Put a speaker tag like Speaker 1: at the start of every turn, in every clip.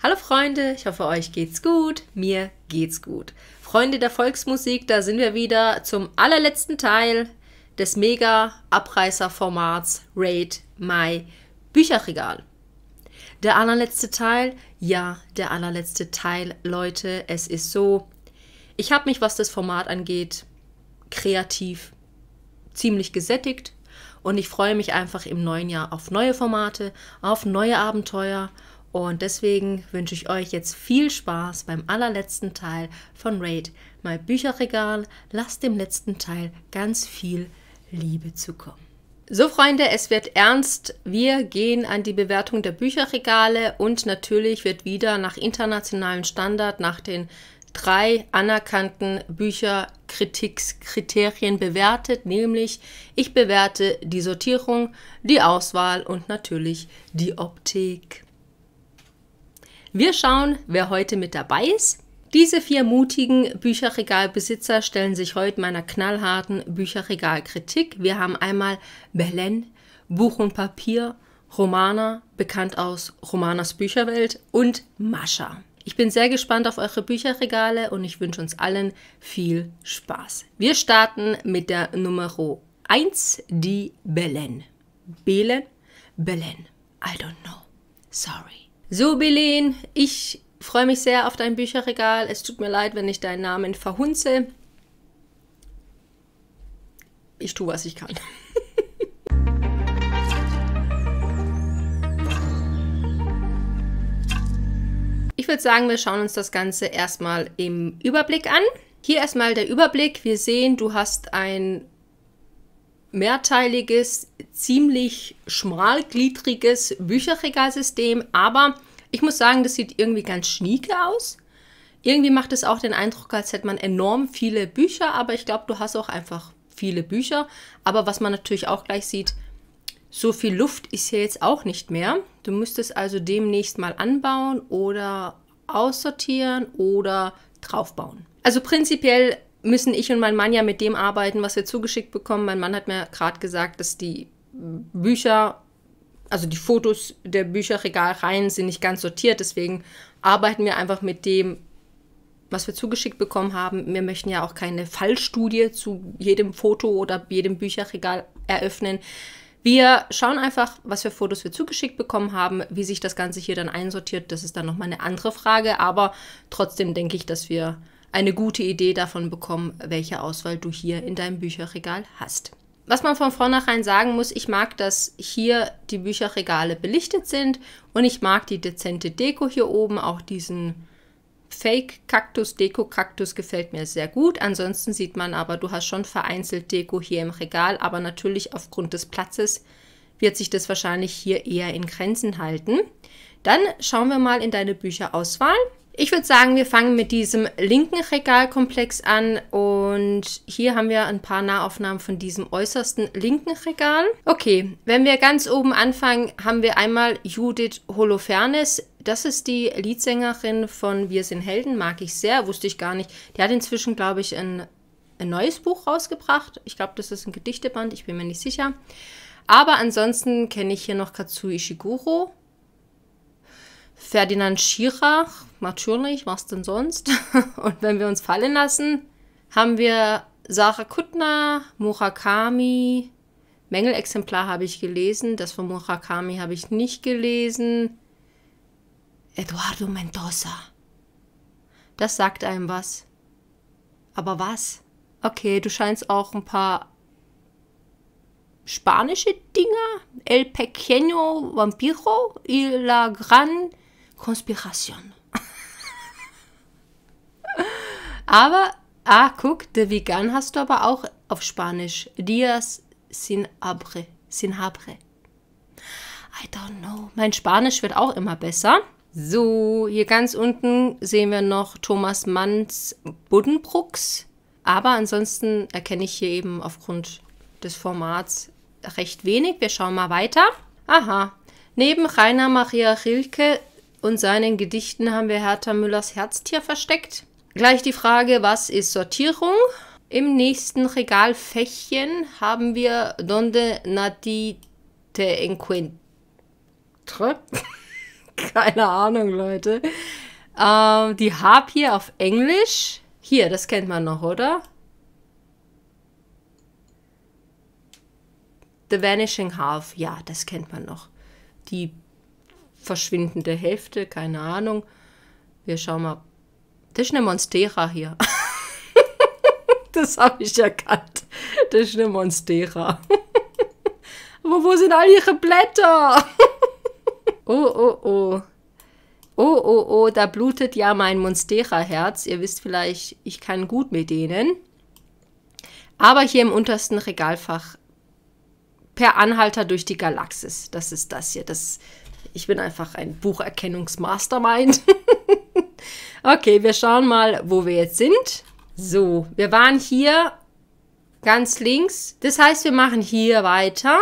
Speaker 1: Hallo Freunde, ich hoffe euch geht's gut, mir geht's gut. Freunde der Volksmusik, da sind wir wieder zum allerletzten Teil des mega abreißer formats Raid My Bücherregal. Der allerletzte Teil, ja, der allerletzte Teil, Leute, es ist so, ich habe mich, was das Format angeht, kreativ ziemlich gesättigt und ich freue mich einfach im neuen Jahr auf neue Formate, auf neue Abenteuer und deswegen wünsche ich euch jetzt viel Spaß beim allerletzten Teil von Raid, My Bücherregal. Lasst dem letzten Teil ganz viel Liebe zukommen. So, Freunde, es wird ernst. Wir gehen an die Bewertung der Bücherregale und natürlich wird wieder nach internationalem Standard, nach den drei anerkannten Bücherkritikskriterien bewertet, nämlich ich bewerte die Sortierung, die Auswahl und natürlich die Optik. Wir schauen, wer heute mit dabei ist. Diese vier mutigen Bücherregalbesitzer stellen sich heute meiner knallharten Bücherregalkritik. Wir haben einmal Belen, Buch und Papier, Romana, bekannt aus Romanas Bücherwelt und Mascha. Ich bin sehr gespannt auf eure Bücherregale und ich wünsche uns allen viel Spaß. Wir starten mit der Nummer 1, die Belen. Belen? Belen. I don't know. Sorry. So, Belen, ich freue mich sehr auf dein Bücherregal. Es tut mir leid, wenn ich deinen Namen verhunze. Ich tue, was ich kann. ich würde sagen, wir schauen uns das Ganze erstmal im Überblick an. Hier erstmal der Überblick. Wir sehen, du hast ein mehrteiliges, ziemlich schmalgliedriges Bücherregalsystem, aber ich muss sagen, das sieht irgendwie ganz schnieke aus. Irgendwie macht es auch den Eindruck, als hätte man enorm viele Bücher, aber ich glaube, du hast auch einfach viele Bücher. Aber was man natürlich auch gleich sieht, so viel Luft ist hier jetzt auch nicht mehr. Du müsstest also demnächst mal anbauen oder aussortieren oder draufbauen. Also prinzipiell müssen ich und mein Mann ja mit dem arbeiten, was wir zugeschickt bekommen. Mein Mann hat mir gerade gesagt, dass die Bücher, also die Fotos der Bücherregalreihen sind nicht ganz sortiert. Deswegen arbeiten wir einfach mit dem, was wir zugeschickt bekommen haben. Wir möchten ja auch keine Fallstudie zu jedem Foto oder jedem Bücherregal eröffnen. Wir schauen einfach, was für Fotos wir zugeschickt bekommen haben, wie sich das Ganze hier dann einsortiert. Das ist dann nochmal eine andere Frage, aber trotzdem denke ich, dass wir eine gute Idee davon bekommen, welche Auswahl du hier in deinem Bücherregal hast. Was man von vornherein sagen muss, ich mag, dass hier die Bücherregale belichtet sind und ich mag die dezente Deko hier oben, auch diesen Fake-Kaktus, Deko-Kaktus gefällt mir sehr gut. Ansonsten sieht man aber, du hast schon vereinzelt Deko hier im Regal, aber natürlich aufgrund des Platzes wird sich das wahrscheinlich hier eher in Grenzen halten. Dann schauen wir mal in deine Bücherauswahl. Ich würde sagen, wir fangen mit diesem linken Regalkomplex an und hier haben wir ein paar Nahaufnahmen von diesem äußersten linken Regal. Okay, wenn wir ganz oben anfangen, haben wir einmal Judith Holofernes. Das ist die Liedsängerin von Wir sind Helden, mag ich sehr, wusste ich gar nicht. Die hat inzwischen, glaube ich, ein, ein neues Buch rausgebracht. Ich glaube, das ist ein Gedichteband, ich bin mir nicht sicher. Aber ansonsten kenne ich hier noch Katsui Ishiguro Ferdinand Schirach, natürlich, was denn sonst? Und wenn wir uns fallen lassen, haben wir Sarah Kuttner, Murakami, Mängelexemplar habe ich gelesen, das von Murakami habe ich nicht gelesen. Eduardo Mendoza. Das sagt einem was. Aber was? Okay, du scheinst auch ein paar spanische Dinger. El Pequeño Vampiro y la Gran Konspiration. aber, ah, guck, der Vegan hast du aber auch auf Spanisch. Dias sin abre, sin abre. I don't know. Mein Spanisch wird auch immer besser. So, hier ganz unten sehen wir noch Thomas Manns Buddenbrooks. Aber ansonsten erkenne ich hier eben aufgrund des Formats recht wenig. Wir schauen mal weiter. Aha. Neben Rainer Maria Rilke und seinen Gedichten haben wir Hertha Müllers Herztier versteckt. Gleich die Frage, was ist Sortierung? Im nächsten Regalfächchen haben wir Donde Nati te encuentre. Keine Ahnung, Leute. Ähm, die Harpie auf Englisch. Hier, das kennt man noch, oder? The Vanishing Half. Ja, das kennt man noch. Die verschwindende Hälfte, keine Ahnung. Wir schauen mal. Das ist eine Monstera hier. das habe ich erkannt. Das ist eine Monstera. Aber wo sind all ihre Blätter? oh, oh, oh. Oh, oh, oh, da blutet ja mein Monstera-Herz. Ihr wisst vielleicht, ich kann gut mit denen. Aber hier im untersten Regalfach per Anhalter durch die Galaxis. Das ist das hier. Das ich bin einfach ein Bucherkennungsmastermind. okay, wir schauen mal, wo wir jetzt sind. So, wir waren hier ganz links. Das heißt, wir machen hier weiter.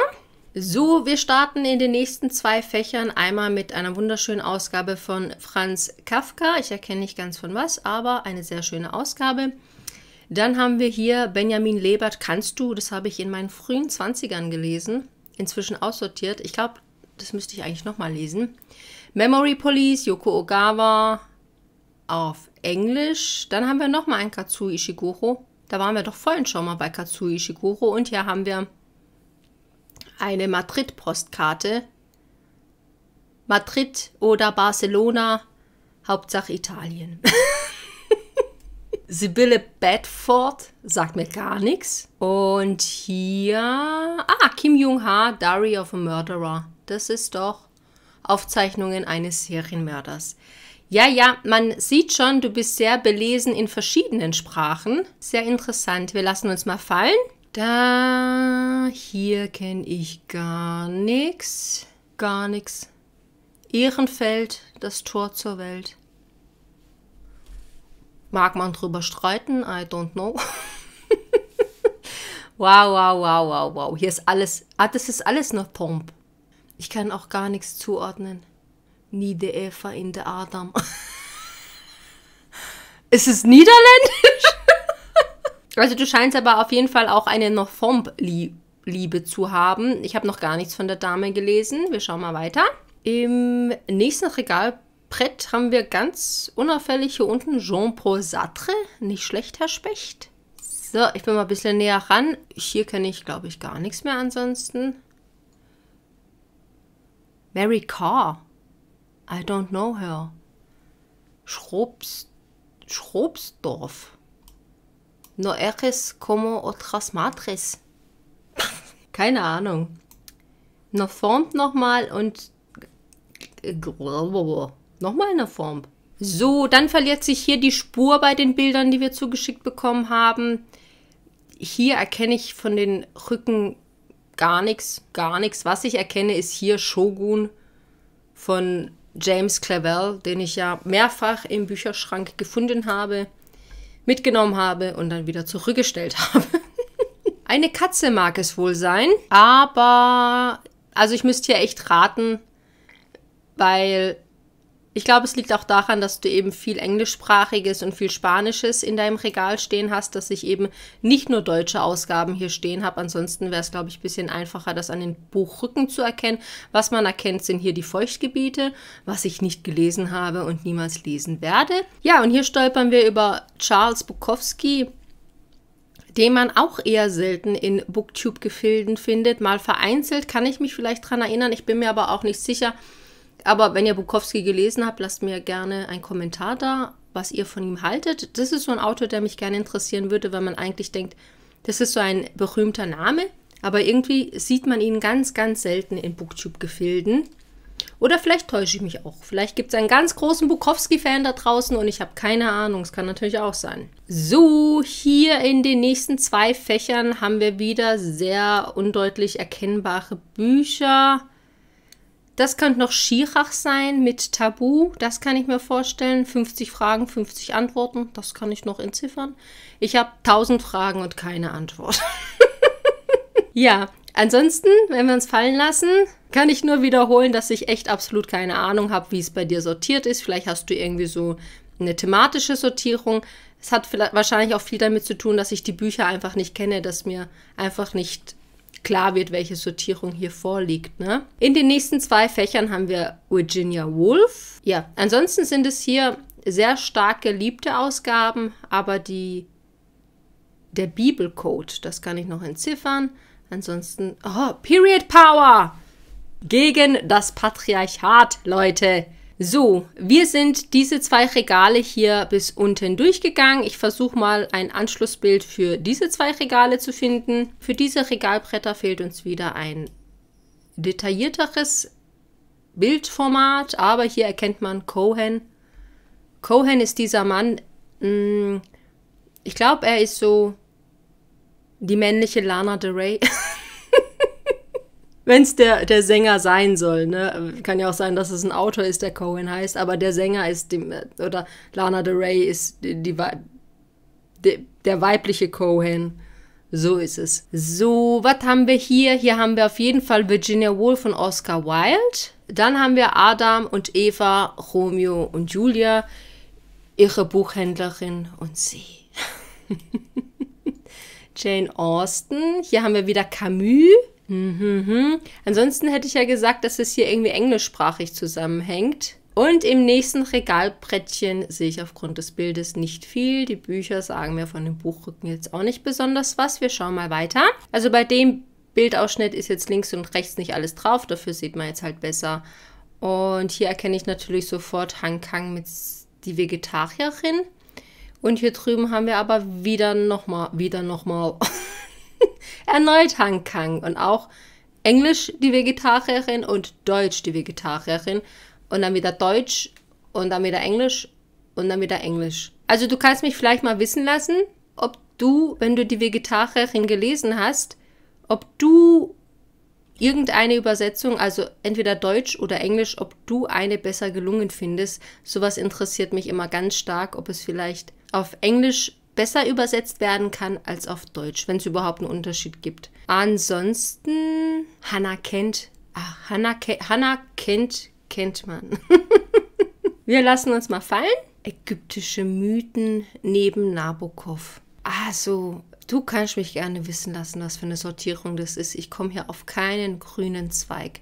Speaker 1: So, wir starten in den nächsten zwei Fächern einmal mit einer wunderschönen Ausgabe von Franz Kafka. Ich erkenne nicht ganz von was, aber eine sehr schöne Ausgabe. Dann haben wir hier Benjamin Lebert, kannst du, das habe ich in meinen frühen 20ern gelesen, inzwischen aussortiert. Ich glaube, das müsste ich eigentlich nochmal lesen. Memory Police, Yoko Ogawa auf Englisch. Dann haben wir nochmal ein Katsui Ishiguro. Da waren wir doch vorhin schon mal bei Katsui Ishiguro. Und hier haben wir eine Madrid-Postkarte. Madrid oder Barcelona, Hauptsache Italien. Sibylle Bedford sagt mir gar nichts. Und hier. Ah, Kim Jung-ha, Diary of a Murderer das ist doch Aufzeichnungen eines Serienmörders. Ja, ja, man sieht schon, du bist sehr belesen in verschiedenen Sprachen. Sehr interessant. Wir lassen uns mal fallen. Da, hier kenne ich gar nichts. Gar nichts. Ehrenfeld, das Tor zur Welt. Mag man drüber streiten? I don't know. wow, wow, wow, wow, wow. Hier ist alles. Ah, das ist alles noch Pomp. Ich kann auch gar nichts zuordnen. Nie der Eva in der Adam. Ist es niederländisch? also du scheinst aber auf jeden Fall auch eine noch Liebe zu haben. Ich habe noch gar nichts von der Dame gelesen. Wir schauen mal weiter. Im nächsten Regalbrett haben wir ganz unauffällig hier unten Jean-Paul Sartre. Nicht schlecht, Herr Specht. So, ich bin mal ein bisschen näher ran. Hier kenne ich, glaube ich, gar nichts mehr ansonsten. Mary Carr. I don't know her. Schrobs, Schrobsdorf. No eres como otras madres. Keine Ahnung. No formt nochmal und nochmal eine Form. So, dann verliert sich hier die Spur bei den Bildern, die wir zugeschickt bekommen haben. Hier erkenne ich von den Rücken gar nichts, gar nichts. Was ich erkenne, ist hier Shogun von James Clavell, den ich ja mehrfach im Bücherschrank gefunden habe, mitgenommen habe und dann wieder zurückgestellt habe. Eine Katze mag es wohl sein, aber also ich müsste hier echt raten, weil ich glaube, es liegt auch daran, dass du eben viel englischsprachiges und viel spanisches in deinem Regal stehen hast, dass ich eben nicht nur deutsche Ausgaben hier stehen habe. Ansonsten wäre es, glaube ich, ein bisschen einfacher, das an den Buchrücken zu erkennen. Was man erkennt, sind hier die Feuchtgebiete, was ich nicht gelesen habe und niemals lesen werde. Ja, und hier stolpern wir über Charles Bukowski, den man auch eher selten in Booktube-Gefilden findet. Mal vereinzelt kann ich mich vielleicht daran erinnern, ich bin mir aber auch nicht sicher, aber wenn ihr Bukowski gelesen habt, lasst mir gerne einen Kommentar da, was ihr von ihm haltet. Das ist so ein Autor, der mich gerne interessieren würde, weil man eigentlich denkt, das ist so ein berühmter Name, aber irgendwie sieht man ihn ganz, ganz selten in Booktube-Gefilden. Oder vielleicht täusche ich mich auch. Vielleicht gibt es einen ganz großen Bukowski-Fan da draußen und ich habe keine Ahnung. Es kann natürlich auch sein. So, hier in den nächsten zwei Fächern haben wir wieder sehr undeutlich erkennbare Bücher. Das könnte noch Schirach sein mit Tabu. Das kann ich mir vorstellen. 50 Fragen, 50 Antworten. Das kann ich noch entziffern. Ich habe 1000 Fragen und keine Antwort. ja, ansonsten, wenn wir uns fallen lassen, kann ich nur wiederholen, dass ich echt absolut keine Ahnung habe, wie es bei dir sortiert ist. Vielleicht hast du irgendwie so eine thematische Sortierung. Es hat wahrscheinlich auch viel damit zu tun, dass ich die Bücher einfach nicht kenne, dass mir einfach nicht klar wird, welche Sortierung hier vorliegt. Ne? In den nächsten zwei Fächern haben wir Virginia Woolf. Ja, ansonsten sind es hier sehr stark geliebte Ausgaben, aber die der Bibelcode, das kann ich noch entziffern. Ansonsten, oh, Period Power gegen das Patriarchat, Leute. So, wir sind diese zwei Regale hier bis unten durchgegangen. Ich versuche mal ein Anschlussbild für diese zwei Regale zu finden. Für diese Regalbretter fehlt uns wieder ein detaillierteres Bildformat, aber hier erkennt man Cohen. Cohen ist dieser Mann, mh, mm, ich glaube, er ist so die männliche Lana de Rey. wenn es der, der Sänger sein soll, ne? Kann ja auch sein, dass es ein Autor ist, der Cohen heißt, aber der Sänger ist dem, oder Lana de Rey ist die, die, die, der weibliche Cohen. So ist es. So, was haben wir hier? Hier haben wir auf jeden Fall Virginia Woolf und Oscar Wilde. Dann haben wir Adam und Eva, Romeo und Julia, ihre Buchhändlerin und sie. Jane Austen. Hier haben wir wieder Camus. Mhm. Ansonsten hätte ich ja gesagt, dass es hier irgendwie englischsprachig zusammenhängt. Und im nächsten Regalbrettchen sehe ich aufgrund des Bildes nicht viel. Die Bücher sagen mir von dem Buchrücken jetzt auch nicht besonders was. Wir schauen mal weiter. Also bei dem Bildausschnitt ist jetzt links und rechts nicht alles drauf. Dafür sieht man jetzt halt besser. Und hier erkenne ich natürlich sofort Hang Kang mit die Vegetarierin. Und hier drüben haben wir aber wieder nochmal, wieder nochmal Erneut Kang und auch Englisch die Vegetarierin und Deutsch die Vegetarierin und dann wieder Deutsch und dann wieder Englisch und dann wieder Englisch. Also du kannst mich vielleicht mal wissen lassen, ob du, wenn du die Vegetarierin gelesen hast, ob du irgendeine Übersetzung, also entweder Deutsch oder Englisch, ob du eine besser gelungen findest. Sowas interessiert mich immer ganz stark, ob es vielleicht auf Englisch besser übersetzt werden kann als auf Deutsch, wenn es überhaupt einen Unterschied gibt. Ansonsten, Hannah kennt, ach, Hannah, ke Hannah kennt, kennt man. Wir lassen uns mal fallen. Ägyptische Mythen neben Nabokov. Also, du kannst mich gerne wissen lassen, was für eine Sortierung das ist. Ich komme hier auf keinen grünen Zweig.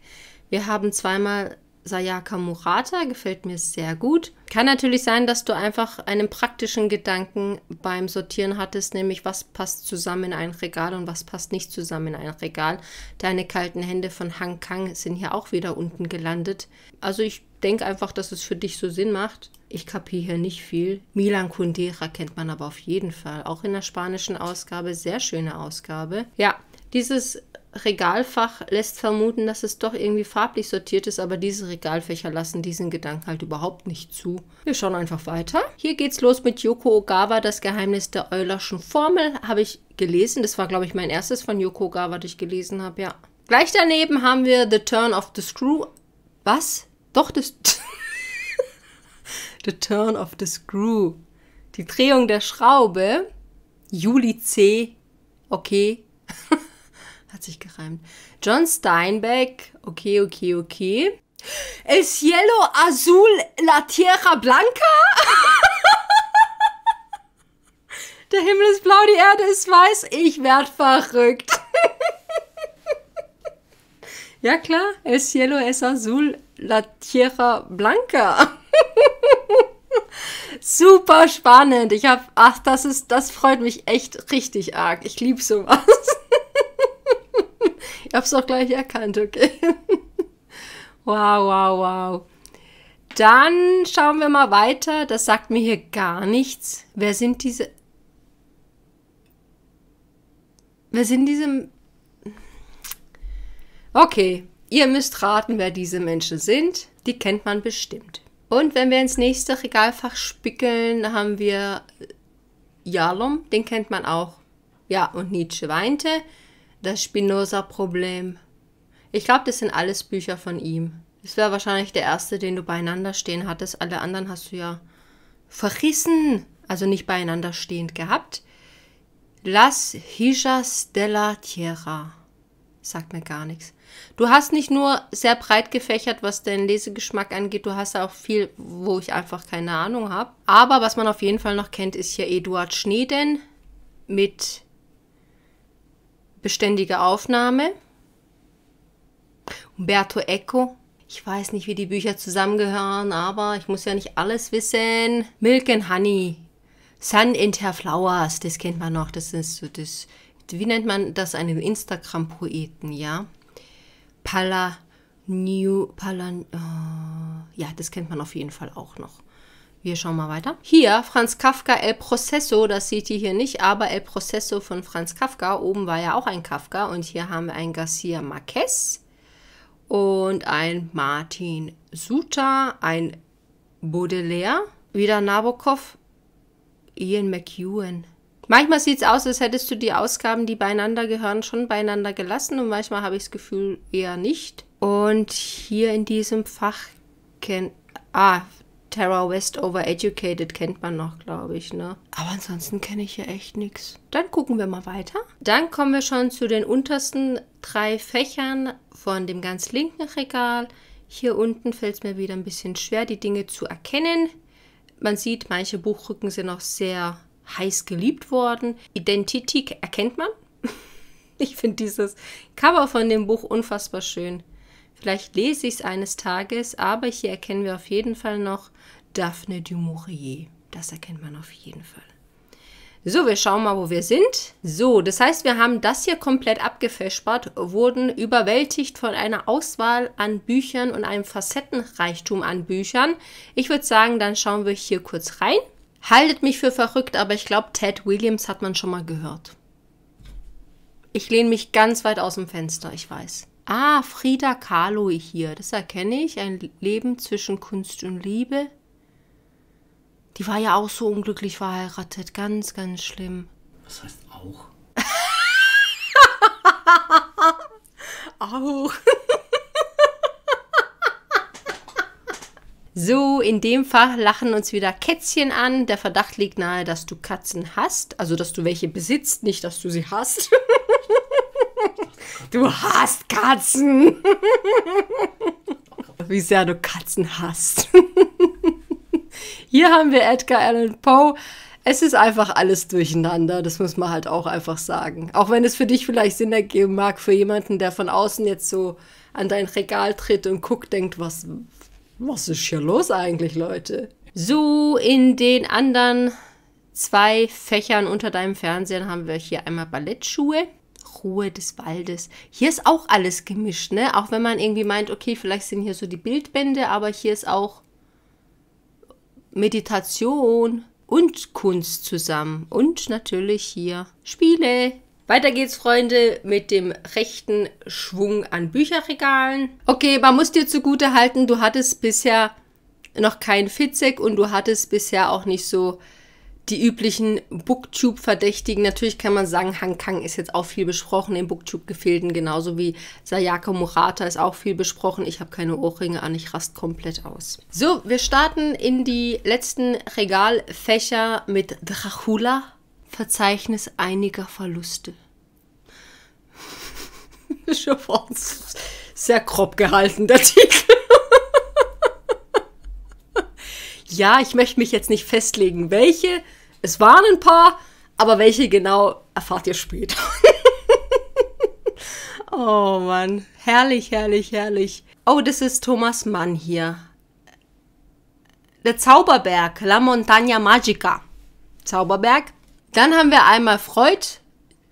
Speaker 1: Wir haben zweimal Sayaka Murata gefällt mir sehr gut. Kann natürlich sein, dass du einfach einen praktischen Gedanken beim Sortieren hattest, nämlich was passt zusammen in ein Regal und was passt nicht zusammen in ein Regal. Deine kalten Hände von Hang Kang sind hier auch wieder unten gelandet. Also ich denke einfach, dass es für dich so Sinn macht. Ich kapiere hier nicht viel. Milan Kundera kennt man aber auf jeden Fall. Auch in der spanischen Ausgabe. Sehr schöne Ausgabe. Ja, dieses Regalfach lässt vermuten, dass es doch irgendwie farblich sortiert ist, aber diese Regalfächer lassen diesen Gedanken halt überhaupt nicht zu. Wir schauen einfach weiter. Hier geht's los mit Yoko Ogawa, das Geheimnis der Eulerschen Formel. Habe ich gelesen. Das war, glaube ich, mein erstes von Yoko Ogawa, das ich gelesen habe, ja. Gleich daneben haben wir The Turn of the Screw. Was? Doch, das... the Turn of the Screw. Die Drehung der Schraube. Juli C. Okay. sich gereimt. John Steinbeck, okay, okay, okay. El cielo azul, la tierra blanca. Der Himmel ist blau, die Erde ist weiß. Ich werd verrückt. ja klar, el cielo es azul, la tierra blanca. Super spannend. Ich habe, ach, das ist, das freut mich echt richtig arg. Ich liebe sowas. ich habe es auch gleich erkannt, okay. wow, wow, wow. Dann schauen wir mal weiter. Das sagt mir hier gar nichts. Wer sind diese... Wer sind diese... Okay, ihr müsst raten, wer diese Menschen sind. Die kennt man bestimmt. Und wenn wir ins nächste Regalfach spickeln, haben wir Jalom, den kennt man auch. Ja, und Nietzsche weinte. Das Spinoza-Problem. Ich glaube, das sind alles Bücher von ihm. Das wäre wahrscheinlich der erste, den du beieinander stehen hattest. Alle anderen hast du ja verrissen, also nicht beieinander stehend gehabt. Las Hijas de la Tierra. Sagt mir gar nichts. Du hast nicht nur sehr breit gefächert, was deinen Lesegeschmack angeht, du hast auch viel, wo ich einfach keine Ahnung habe. Aber was man auf jeden Fall noch kennt, ist hier Eduard Schneeden mit Beständige Aufnahme. Umberto Eco. Ich weiß nicht, wie die Bücher zusammengehören, aber ich muss ja nicht alles wissen. Milk and Honey. Sun and Her Flowers. Das kennt man noch. Das ist so das. Wie nennt man das einen Instagram-Poeten, ja? Pala New Palan. Oh, äh, ja, das kennt man auf jeden Fall auch noch. Wir schauen mal weiter. Hier Franz Kafka El Processo, das seht ihr hier nicht, aber El Processo von Franz Kafka. Oben war ja auch ein Kafka und hier haben wir ein Garcia Marquez und ein Martin Suter, ein Baudelaire, wieder Nabokov, Ian McEwan. Manchmal sieht es aus, als hättest du die Ausgaben, die beieinander gehören, schon beieinander gelassen und manchmal habe ich das Gefühl eher nicht. Und hier in diesem Fach kennt... Ah, Tara Westover Educated kennt man noch, glaube ich, ne? Aber ansonsten kenne ich hier echt nichts. Dann gucken wir mal weiter. Dann kommen wir schon zu den untersten drei Fächern von dem ganz linken Regal. Hier unten fällt es mir wieder ein bisschen schwer, die Dinge zu erkennen. Man sieht, manche Buchrücken sind noch sehr heiß geliebt worden. Identität erkennt man. ich finde dieses Cover von dem Buch unfassbar schön. Vielleicht lese ich es eines Tages, aber hier erkennen wir auf jeden Fall noch Daphne du Maurier. Das erkennt man auf jeden Fall. So, wir schauen mal, wo wir sind. So, das heißt, wir haben das hier komplett abgefespert, wurden überwältigt von einer Auswahl an Büchern und einem Facettenreichtum an Büchern. Ich würde sagen, dann schauen wir hier kurz rein. Haltet mich für verrückt, aber ich glaube, Ted Williams hat man schon mal gehört. Ich lehne mich ganz weit aus dem Fenster, ich weiß. Ah, Frida Kahlo hier, das erkenne ich. Ein Leben zwischen Kunst und Liebe. Die war ja auch so unglücklich verheiratet. Ganz, ganz schlimm. Was heißt auch? auch. So, in dem Fall lachen uns wieder Kätzchen an. Der Verdacht liegt nahe, dass du Katzen hast. Also, dass du welche besitzt, nicht, dass du sie hast. Du hast Katzen. Wie sehr du Katzen hast. Hier haben wir Edgar Allan Poe. Es ist einfach alles durcheinander, das muss man halt auch einfach sagen. Auch wenn es für dich vielleicht Sinn ergeben mag, für jemanden, der von außen jetzt so an dein Regal tritt und guckt, denkt, was, was ist hier los eigentlich, Leute? So, in den anderen zwei Fächern unter deinem Fernsehen haben wir hier einmal Ballettschuhe. Ruhe des Waldes. Hier ist auch alles gemischt, ne? Auch wenn man irgendwie meint, okay, vielleicht sind hier so die Bildbände, aber hier ist auch Meditation und Kunst zusammen. Und natürlich hier Spiele. Weiter geht's, Freunde, mit dem rechten Schwung an Bücherregalen. Okay, man muss dir zugute halten, du hattest bisher noch kein Fitzek und du hattest bisher auch nicht so die üblichen Booktube-Verdächtigen. Natürlich kann man sagen, Han Kang ist jetzt auch viel besprochen im Booktube-Gefilden, genauso wie Sayaka Murata ist auch viel besprochen. Ich habe keine Ohrringe an, ich rast komplett aus. So, wir starten in die letzten Regalfächer mit Dracula, Verzeichnis einiger Verluste. Schon sehr grob gehalten, der Titel. ja, ich möchte mich jetzt nicht festlegen, welche. Es waren ein paar, aber welche genau erfahrt ihr später. oh Mann, herrlich, herrlich, herrlich. Oh, das ist Thomas Mann hier. Der Zauberberg, La Montagna Magica. Zauberberg. Dann haben wir einmal Freud,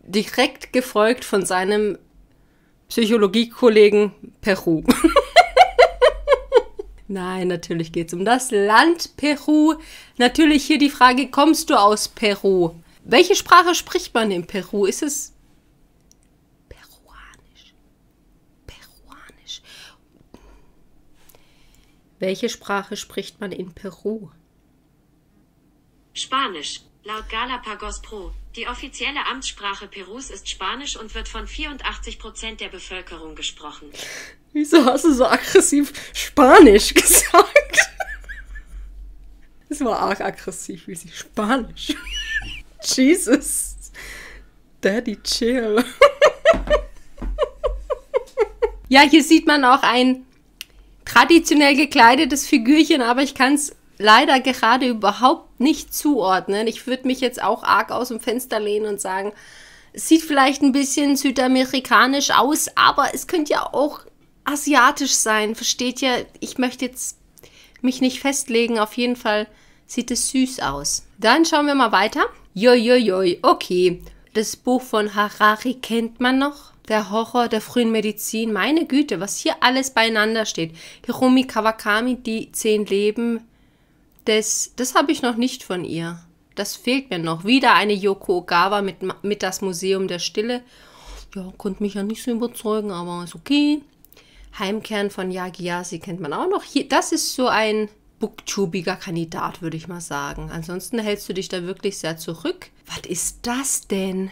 Speaker 1: direkt gefolgt von seinem Psychologiekollegen Peru. Nein, natürlich geht es um das Land Peru. Natürlich hier die Frage, kommst du aus Peru? Welche Sprache spricht man in Peru? Ist es peruanisch? Peruanisch. Welche Sprache spricht man in Peru? Spanisch, laut Galapagos Pro. Die offizielle Amtssprache Perus ist Spanisch und wird von 84 Prozent der Bevölkerung gesprochen. Wieso hast du so aggressiv Spanisch gesagt? Das war arg aggressiv, wie sie Spanisch. Jesus. Daddy, chill. ja, hier sieht man auch ein traditionell gekleidetes Figürchen, aber ich kann es leider gerade überhaupt nicht zuordnen. Ich würde mich jetzt auch arg aus dem Fenster lehnen und sagen, es sieht vielleicht ein bisschen südamerikanisch aus, aber es könnte ja auch asiatisch sein. Versteht ihr? Ich möchte jetzt mich nicht festlegen. Auf jeden Fall sieht es süß aus. Dann schauen wir mal weiter. Jojojoj, okay. Das Buch von Harari kennt man noch. Der Horror der frühen Medizin. Meine Güte, was hier alles beieinander steht. Hiromi Kawakami, die zehn Leben, das, das habe ich noch nicht von ihr. Das fehlt mir noch. Wieder eine Yoko Ogawa mit, mit das Museum der Stille. Ja, konnte mich ja nicht so überzeugen, aber ist okay. Heimkern von Yagiyasi kennt man auch noch. Hier, das ist so ein booktubiger Kandidat, würde ich mal sagen. Ansonsten hältst du dich da wirklich sehr zurück. Was ist das denn?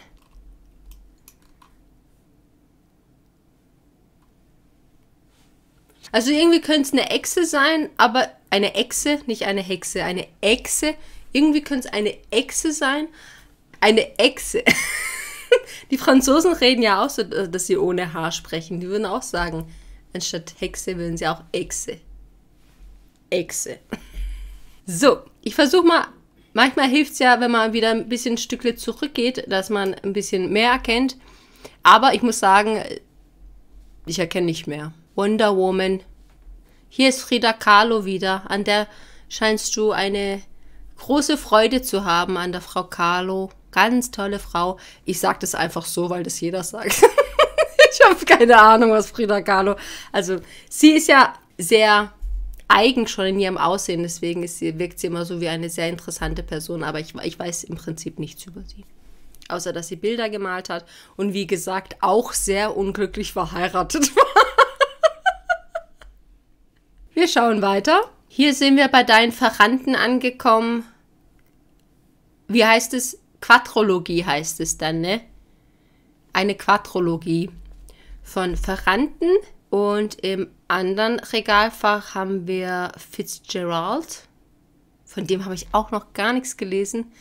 Speaker 1: Also irgendwie könnte es eine Echse sein, aber eine Echse, nicht eine Hexe, eine Echse. Irgendwie könnte es eine Echse sein. Eine Echse. die Franzosen reden ja auch so, dass sie ohne Haar sprechen. Die würden auch sagen, anstatt Hexe würden sie auch Echse. Echse. So, ich versuche mal Manchmal hilft es ja, wenn man wieder ein bisschen Stückle zurückgeht, dass man ein bisschen mehr erkennt. Aber ich muss sagen, ich erkenne nicht mehr. Wonder Woman hier ist Frida Kahlo wieder. An der scheinst du eine große Freude zu haben an der Frau Kahlo. Ganz tolle Frau. Ich sage das einfach so, weil das jeder sagt. ich habe keine Ahnung, was Frida Kahlo. Also, sie ist ja sehr eigen schon in ihrem Aussehen, deswegen sie, wirkt sie immer so wie eine sehr interessante Person, aber ich, ich weiß im Prinzip nichts über sie. Außer dass sie Bilder gemalt hat und wie gesagt auch sehr unglücklich verheiratet war. Wir schauen weiter. Hier sind wir bei deinen Verrannten angekommen. Wie heißt es? Quadrologie heißt es dann, ne? Eine Quadrologie von Verrannten. Und im anderen Regalfach haben wir Fitzgerald. Von dem habe ich auch noch gar nichts gelesen.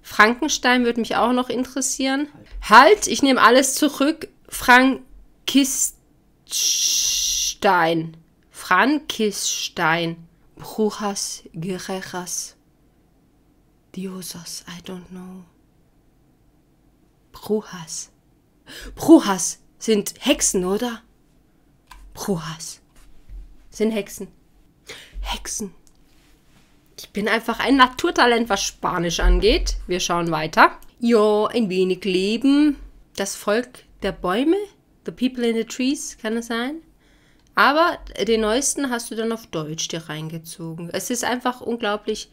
Speaker 1: Frankenstein würde mich auch noch interessieren. Halt, ich nehme alles zurück. Frankiststein. Frankenstein, Brujas, Gerechas, Diosas, I don't know. Brujas. Brujas sind Hexen, oder? Brujas sind Hexen. Hexen. Ich bin einfach ein Naturtalent, was Spanisch angeht. Wir schauen weiter. Jo, ein wenig Leben. Das Volk der Bäume? The people in the trees, kann es sein? Aber den neuesten hast du dann auf Deutsch dir reingezogen. Es ist einfach unglaublich.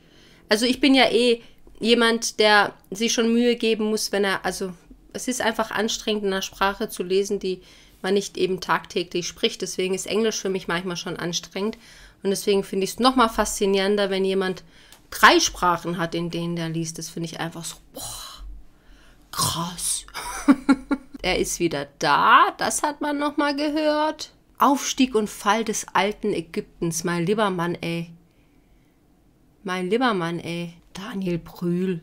Speaker 1: Also ich bin ja eh jemand, der sich schon Mühe geben muss, wenn er, also es ist einfach anstrengend, in einer Sprache zu lesen, die man nicht eben tagtäglich spricht. Deswegen ist Englisch für mich manchmal schon anstrengend. Und deswegen finde ich es nochmal faszinierender, wenn jemand drei Sprachen hat, in denen der liest. Das finde ich einfach so, boah, krass. er ist wieder da, das hat man nochmal gehört. Aufstieg und Fall des alten Ägyptens, mein lieber Mann, ey. Mein lieber Mann, ey. Daniel Brühl.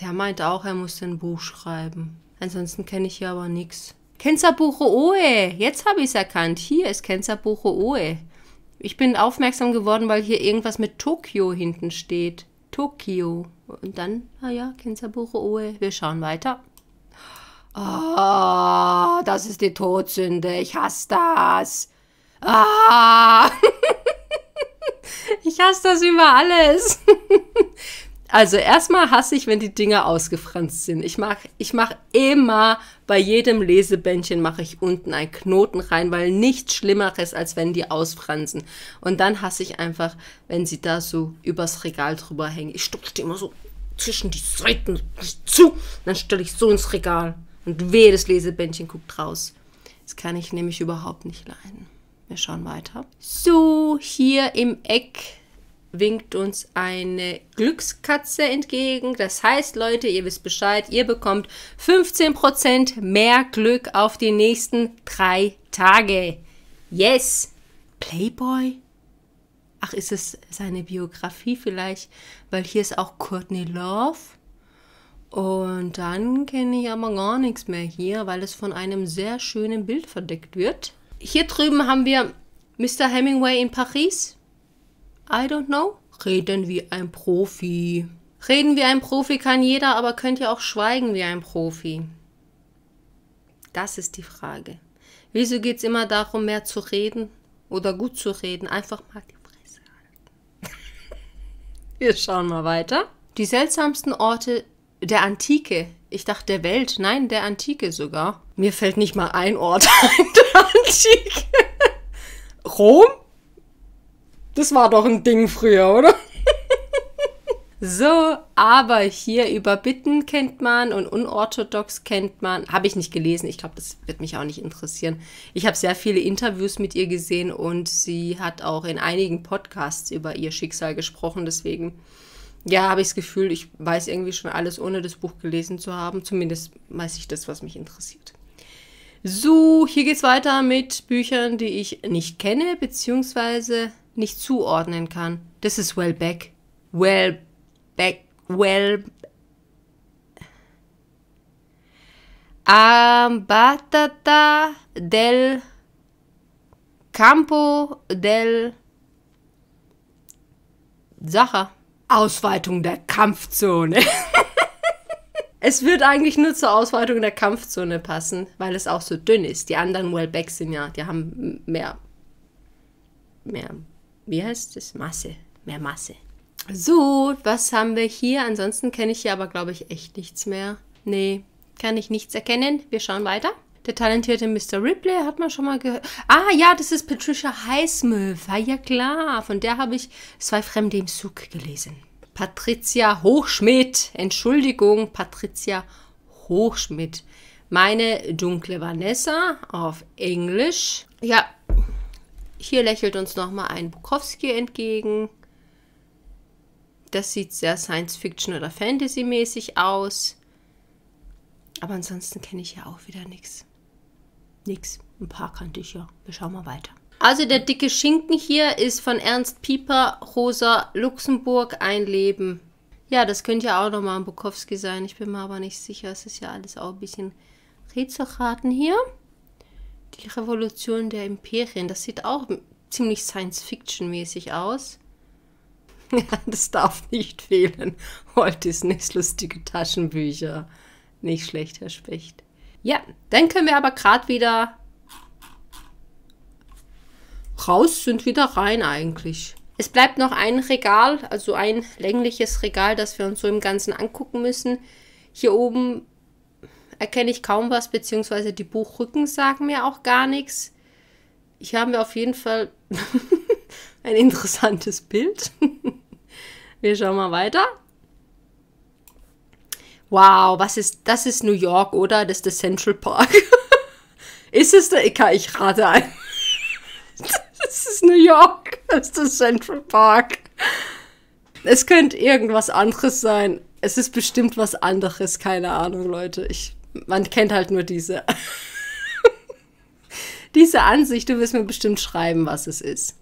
Speaker 1: Der meint auch, er muss ein Buch schreiben. Ansonsten kenne ich hier aber nichts. Kenzabuche Oe. Jetzt habe ich es erkannt. Hier ist Kenzabuche Oe. Ich bin aufmerksam geworden, weil hier irgendwas mit Tokio hinten steht. Tokio. Und dann, naja, Kenzabuche Oe. Wir schauen weiter. Ah, das ist die Todsünde, ich hasse das. Ah, ich hasse das über alles. Also erstmal hasse ich, wenn die Dinger ausgefranst sind. Ich mache ich mach immer bei jedem Lesebändchen mache ich unten einen Knoten rein, weil nichts Schlimmeres, als wenn die ausfransen. Und dann hasse ich einfach, wenn sie da so übers Regal drüber hängen. Ich stupse die immer so zwischen die Seiten zu, dann stelle ich so ins Regal. Und weh, das Lesebändchen guckt raus. Das kann ich nämlich überhaupt nicht leiden. Wir schauen weiter. So, hier im Eck winkt uns eine Glückskatze entgegen. Das heißt, Leute, ihr wisst Bescheid, ihr bekommt 15% mehr Glück auf die nächsten drei Tage. Yes! Playboy? Ach, ist es seine Biografie vielleicht? Weil hier ist auch Courtney Love. Und dann kenne ich aber gar nichts mehr hier, weil es von einem sehr schönen Bild verdeckt wird. Hier drüben haben wir Mr. Hemingway in Paris. I don't know. Reden wie ein Profi. Reden wie ein Profi kann jeder, aber könnt ihr auch schweigen wie ein Profi? Das ist die Frage. Wieso geht es immer darum, mehr zu reden oder gut zu reden? Einfach mal die Fresse halten. Wir schauen mal weiter. Die seltsamsten Orte der Antike. Ich dachte der Welt, nein, der Antike sogar. Mir fällt nicht mal ein Ort ein, der Antike. Rom? Das war doch ein Ding früher, oder? So, aber hier über Bitten kennt man und unorthodox kennt man. Habe ich nicht gelesen. Ich glaube, das wird mich auch nicht interessieren. Ich habe sehr viele Interviews mit ihr gesehen und sie hat auch in einigen Podcasts über ihr Schicksal gesprochen. Deswegen ja, habe ich das Gefühl, ich weiß irgendwie schon alles, ohne das Buch gelesen zu haben. Zumindest weiß ich das, was mich interessiert. So, hier geht's weiter mit Büchern, die ich nicht kenne, beziehungsweise nicht zuordnen kann. Das ist Well Back. Well Back. Well. Ambatata del Campo del Sacher. Ausweitung der Kampfzone. es wird eigentlich nur zur Ausweitung der Kampfzone passen, weil es auch so dünn ist. Die anderen Wellbacks sind ja, die haben mehr, mehr, wie heißt es? Masse, mehr Masse. So, was haben wir hier? Ansonsten kenne ich hier aber, glaube ich, echt nichts mehr. Nee, kann ich nichts erkennen. Wir schauen weiter. Der talentierte Mr. Ripley hat man schon mal gehört. Ah ja, das ist Patricia Highsmith. Ah, ja klar, von der habe ich zwei Fremde im Zug gelesen. Patricia Hochschmidt. Entschuldigung, Patricia Hochschmidt. Meine dunkle Vanessa auf Englisch. Ja, hier lächelt uns nochmal ein Bukowski entgegen. Das sieht sehr Science-Fiction- oder Fantasy-mäßig aus. Aber ansonsten kenne ich ja auch wieder nichts nix. Ein paar kannte ich ja. Wir schauen mal weiter. Also der dicke Schinken hier ist von Ernst Pieper, Rosa Luxemburg, ein Leben. Ja, das könnte ja auch nochmal ein Bukowski sein. Ich bin mir aber nicht sicher. Es ist ja alles auch ein bisschen Rätselraten hier. Die Revolution der Imperien. Das sieht auch ziemlich Science-Fiction-mäßig aus. Ja, das darf nicht fehlen. Walt Disneys lustige Taschenbücher. Nicht schlecht, Herr Specht. Ja, dann können wir aber gerade wieder raus sind, wieder rein eigentlich. Es bleibt noch ein Regal, also ein längliches Regal, das wir uns so im Ganzen angucken müssen. Hier oben erkenne ich kaum was, beziehungsweise die Buchrücken sagen mir auch gar nichts. Hier haben wir auf jeden Fall ein interessantes Bild. wir schauen mal weiter. Wow, was ist, das ist New York, oder? Das ist der Central Park. ist es der, ich, ich rate ein. das ist New York, das ist der Central Park. Es könnte irgendwas anderes sein. Es ist bestimmt was anderes, keine Ahnung, Leute. Ich, man kennt halt nur diese. diese Ansicht, du wirst mir bestimmt schreiben, was es ist.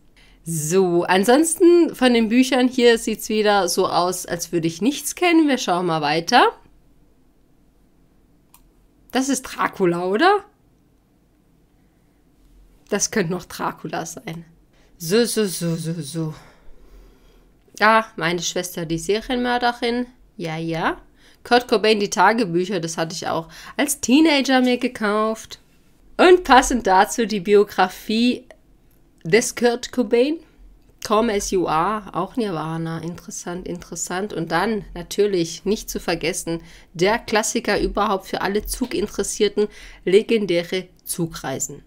Speaker 1: So, ansonsten von den Büchern hier sieht es wieder so aus, als würde ich nichts kennen. Wir schauen mal weiter. Das ist Dracula, oder? Das könnte noch Dracula sein. So, so, so, so, so. Ah, meine Schwester, die Serienmörderin. Ja, ja. Kurt Cobain, die Tagebücher, das hatte ich auch als Teenager mir gekauft. Und passend dazu die Biografie des Kurt Cobain Come as you are, auch Nirvana. Interessant, interessant. Und dann natürlich nicht zu vergessen, der Klassiker überhaupt für alle Zuginteressierten, legendäre Zugreisen.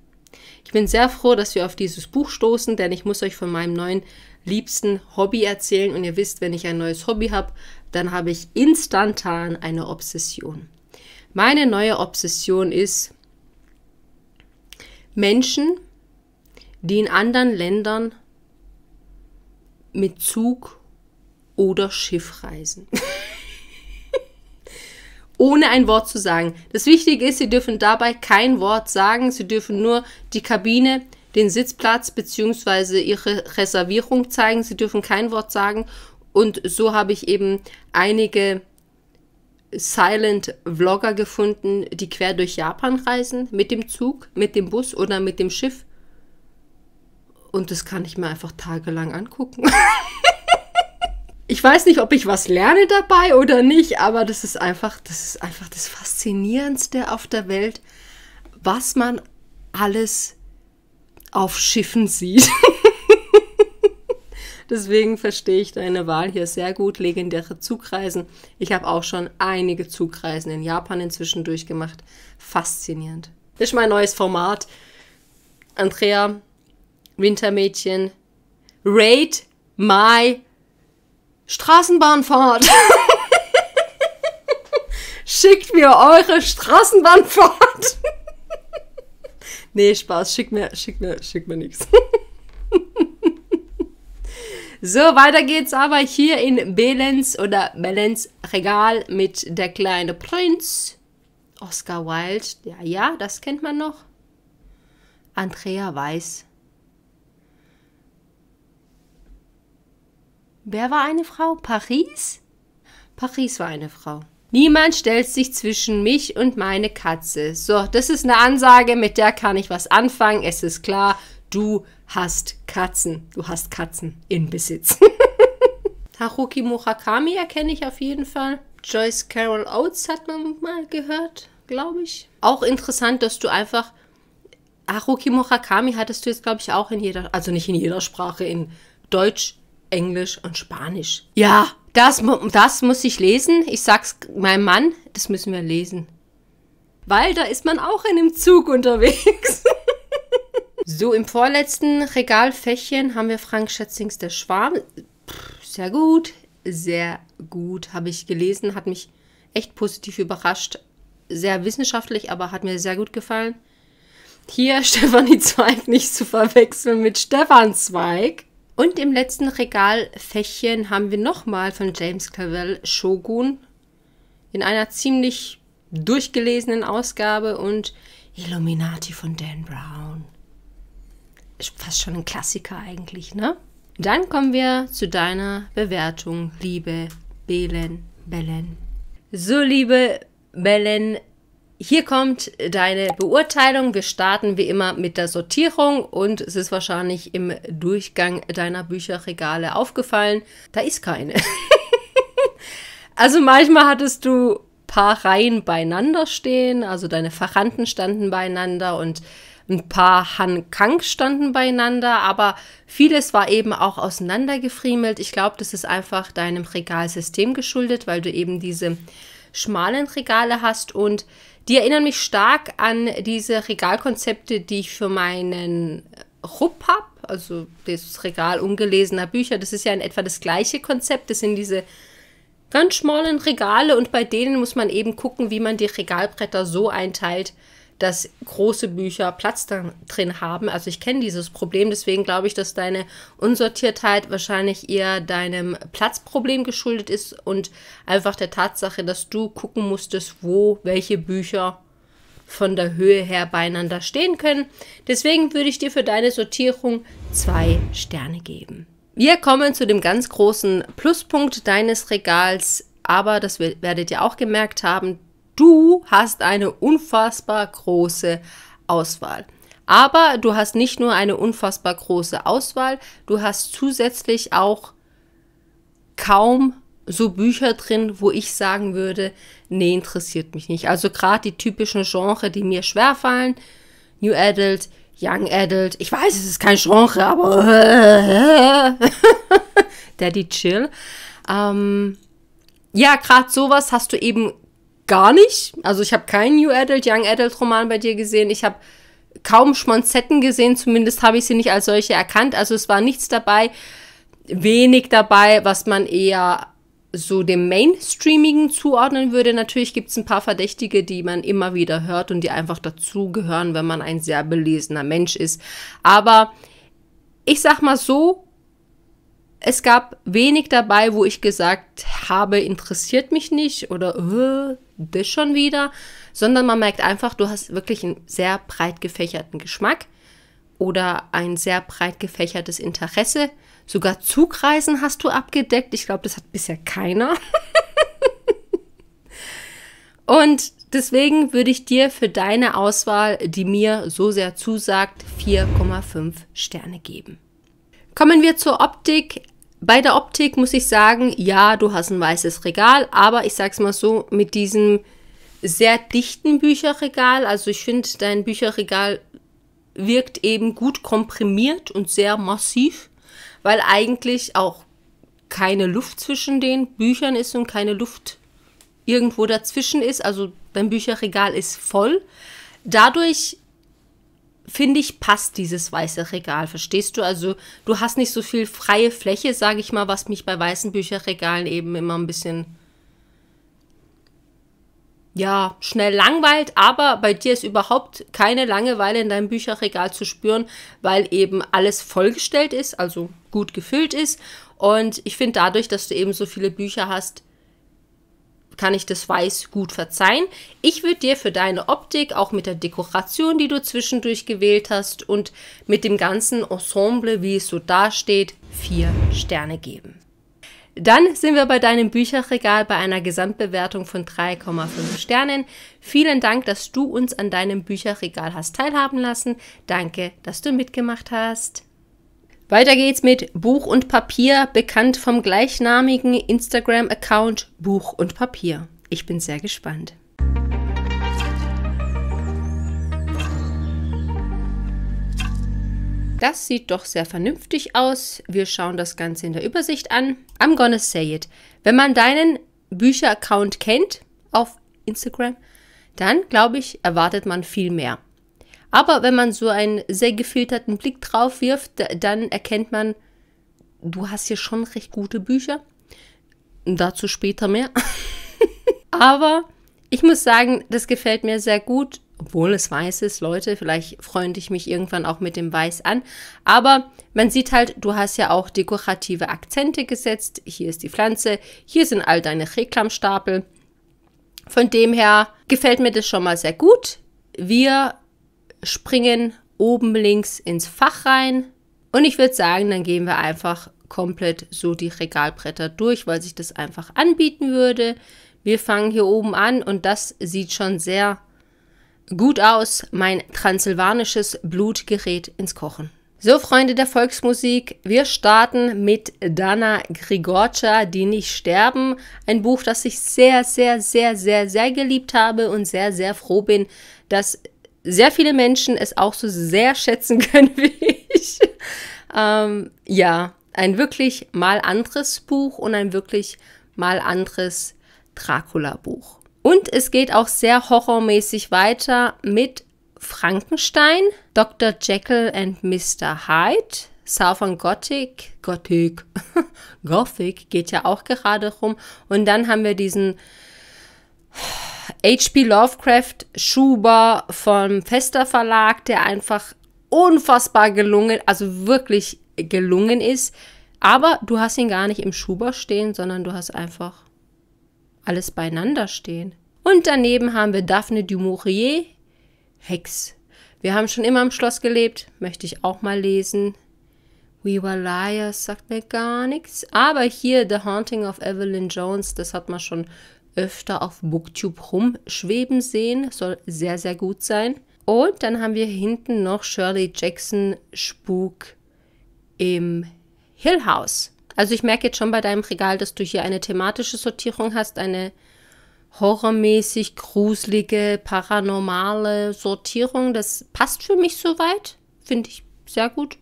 Speaker 1: Ich bin sehr froh, dass wir auf dieses Buch stoßen, denn ich muss euch von meinem neuen liebsten Hobby erzählen. Und ihr wisst, wenn ich ein neues Hobby habe, dann habe ich instantan eine Obsession. Meine neue Obsession ist Menschen, die in anderen Ländern mit Zug oder Schiff reisen. Ohne ein Wort zu sagen. Das Wichtige ist, Sie dürfen dabei kein Wort sagen. Sie dürfen nur die Kabine, den Sitzplatz bzw. Ihre Reservierung zeigen. Sie dürfen kein Wort sagen. Und so habe ich eben einige Silent Vlogger gefunden, die quer durch Japan reisen, mit dem Zug, mit dem Bus oder mit dem Schiff. Und das kann ich mir einfach tagelang angucken. ich weiß nicht, ob ich was lerne dabei oder nicht, aber das ist einfach, das ist einfach das Faszinierendste auf der Welt, was man alles auf Schiffen sieht. Deswegen verstehe ich deine Wahl hier sehr gut. Legendäre Zugreisen. Ich habe auch schon einige Zugreisen in Japan inzwischen durchgemacht. Faszinierend. Das ist mein neues Format. Andrea, Wintermädchen, raid my Straßenbahnfahrt. schickt mir eure Straßenbahnfahrt. nee, Spaß, schickt mir, schickt mir, schickt mir nichts. So, weiter geht's aber hier in Belens oder Belens Regal mit Der kleine Prinz. Oscar Wilde, ja, ja, das kennt man noch. Andrea Weiß. Wer war eine Frau? Paris? Paris war eine Frau. Niemand stellt sich zwischen mich und meine Katze. So, das ist eine Ansage, mit der kann ich was anfangen. Es ist klar, du hast Katzen. Du hast Katzen in Besitz. Haruki Murakami erkenne ich auf jeden Fall. Joyce Carol Oates hat man mal gehört, glaube ich. Auch interessant, dass du einfach. Haruki Murakami hattest du jetzt, glaube ich, auch in jeder, also nicht in jeder Sprache, in Deutsch, Englisch und Spanisch. Ja, das, das muss ich lesen. Ich sag's meinem Mann, das müssen wir lesen. Weil da ist man auch in einem Zug unterwegs. so, im vorletzten Regalfächchen haben wir Frank Schätzings Der Schwarm. sehr gut, sehr gut, habe ich gelesen, hat mich echt positiv überrascht. Sehr wissenschaftlich, aber hat mir sehr gut gefallen. Hier Stefanie Zweig nicht zu verwechseln mit Stefan Zweig. Und im letzten Regalfächchen haben wir nochmal von James Clavell Shogun in einer ziemlich durchgelesenen Ausgabe und Illuminati von Dan Brown. Ist Fast schon ein Klassiker eigentlich, ne? Dann kommen wir zu deiner Bewertung, liebe Belen Belen. So, liebe Belen hier kommt deine Beurteilung. Wir starten wie immer mit der Sortierung und es ist wahrscheinlich im Durchgang deiner Bücherregale aufgefallen, da ist keine. also manchmal hattest du paar Reihen beieinander stehen, also deine Fachanten standen beieinander und ein paar Han Kang standen beieinander, aber vieles war eben auch auseinandergefriemelt. Ich glaube, das ist einfach deinem Regalsystem geschuldet, weil du eben diese schmalen Regale hast und die erinnern mich stark an diese Regalkonzepte, die ich für meinen Rupp habe, also das Regal ungelesener Bücher. Das ist ja in etwa das gleiche Konzept. Das sind diese ganz schmalen Regale und bei denen muss man eben gucken, wie man die Regalbretter so einteilt, dass große Bücher Platz drin haben. Also ich kenne dieses Problem, deswegen glaube ich, dass deine Unsortiertheit wahrscheinlich eher deinem Platzproblem geschuldet ist und einfach der Tatsache, dass du gucken musstest, wo welche Bücher von der Höhe her beieinander stehen können. Deswegen würde ich dir für deine Sortierung zwei Sterne geben. Wir kommen zu dem ganz großen Pluspunkt deines Regals, aber das werdet ihr auch gemerkt haben, du hast eine unfassbar große Auswahl. Aber du hast nicht nur eine unfassbar große Auswahl, du hast zusätzlich auch kaum so Bücher drin, wo ich sagen würde, nee, interessiert mich nicht. Also gerade die typischen Genre, die mir schwerfallen, New Adult, Young Adult, ich weiß, es ist kein Genre, aber Daddy Chill. Ähm, ja, gerade sowas hast du eben gar nicht. Also ich habe keinen New Adult, Young Adult Roman bei dir gesehen. Ich habe kaum Schmonzetten gesehen, zumindest habe ich sie nicht als solche erkannt. Also es war nichts dabei, wenig dabei, was man eher so dem Mainstreamigen zuordnen würde. Natürlich gibt es ein paar Verdächtige, die man immer wieder hört und die einfach dazugehören, wenn man ein sehr belesener Mensch ist. Aber ich sag mal so, es gab wenig dabei, wo ich gesagt habe, interessiert mich nicht oder äh, das schon wieder, sondern man merkt einfach, du hast wirklich einen sehr breit gefächerten Geschmack oder ein sehr breit gefächertes Interesse. Sogar Zugreisen hast du abgedeckt. Ich glaube, das hat bisher keiner. Und deswegen würde ich dir für deine Auswahl, die mir so sehr zusagt, 4,5 Sterne geben. Kommen wir zur Optik. Bei der Optik muss ich sagen, ja, du hast ein weißes Regal, aber ich sag's mal so, mit diesem sehr dichten Bücherregal, also ich finde, dein Bücherregal wirkt eben gut komprimiert und sehr massiv, weil eigentlich auch keine Luft zwischen den Büchern ist und keine Luft irgendwo dazwischen ist. Also dein Bücherregal ist voll. Dadurch finde ich, passt dieses weiße Regal. Verstehst du? Also, du hast nicht so viel freie Fläche, sage ich mal, was mich bei weißen Bücherregalen eben immer ein bisschen ja, schnell langweilt, aber bei dir ist überhaupt keine Langeweile in deinem Bücherregal zu spüren, weil eben alles vollgestellt ist, also gut gefüllt ist. Und ich finde dadurch, dass du eben so viele Bücher hast, kann ich das Weiß gut verzeihen. Ich würde dir für deine Optik, auch mit der Dekoration, die du zwischendurch gewählt hast und mit dem ganzen Ensemble, wie es so dasteht, vier Sterne geben. Dann sind wir bei deinem Bücherregal bei einer Gesamtbewertung von 3,5 Sternen. Vielen Dank, dass du uns an deinem Bücherregal hast teilhaben lassen. Danke, dass du mitgemacht hast. Weiter geht's mit Buch und Papier, bekannt vom gleichnamigen Instagram-Account Buch und Papier. Ich bin sehr gespannt. Das sieht doch sehr vernünftig aus. Wir schauen das Ganze in der Übersicht an. I'm gonna say it. Wenn man deinen Bücher-Account kennt auf Instagram, dann glaube ich, erwartet man viel mehr. Aber wenn man so einen sehr gefilterten Blick drauf wirft, dann erkennt man, du hast hier schon recht gute Bücher. Dazu später mehr. Aber ich muss sagen, das gefällt mir sehr gut, obwohl es weiß ist, Leute. Vielleicht freunde ich mich irgendwann auch mit dem Weiß an. Aber man sieht halt, du hast ja auch dekorative Akzente gesetzt. Hier ist die Pflanze, hier sind all deine Reklamstapel. Von dem her gefällt mir das schon mal sehr gut. Wir springen oben links ins Fach rein. Und ich würde sagen, dann gehen wir einfach komplett so die Regalbretter durch, weil sich das einfach anbieten würde. Wir fangen hier oben an und das sieht schon sehr gut aus. Mein transsilvanisches Blut gerät ins Kochen. So, Freunde der Volksmusik, wir starten mit Dana Grigorcia, Die nicht sterben. Ein Buch, das ich sehr, sehr, sehr, sehr, sehr geliebt habe und sehr, sehr froh bin, dass sehr viele Menschen es auch so sehr schätzen können wie ich. Ähm, ja, ein wirklich mal anderes Buch und ein wirklich mal anderes Dracula-Buch. Und es geht auch sehr horrormäßig weiter mit Frankenstein, Dr. Jekyll and Mr. Hyde, Southern Gothic, Gothic, Gothic geht ja auch gerade rum. Und dann haben wir diesen H.P. Lovecraft Schuber vom Fester Verlag, der einfach unfassbar gelungen, also wirklich gelungen ist. Aber du hast ihn gar nicht im Schuber stehen, sondern du hast einfach alles beieinander stehen. Und daneben haben wir Daphne du Maurier, Hex. Wir haben schon immer im Schloss gelebt, möchte ich auch mal lesen. We Were Liars sagt mir gar nichts. Aber hier The Haunting of Evelyn Jones, das hat man schon öfter auf Booktube rumschweben sehen. Soll sehr, sehr gut sein. Und dann haben wir hinten noch Shirley Jackson Spuk im Hill House. Also ich merke jetzt schon bei deinem Regal, dass du hier eine thematische Sortierung hast, eine horrormäßig gruselige, paranormale Sortierung. Das passt für mich soweit. Finde ich sehr gut.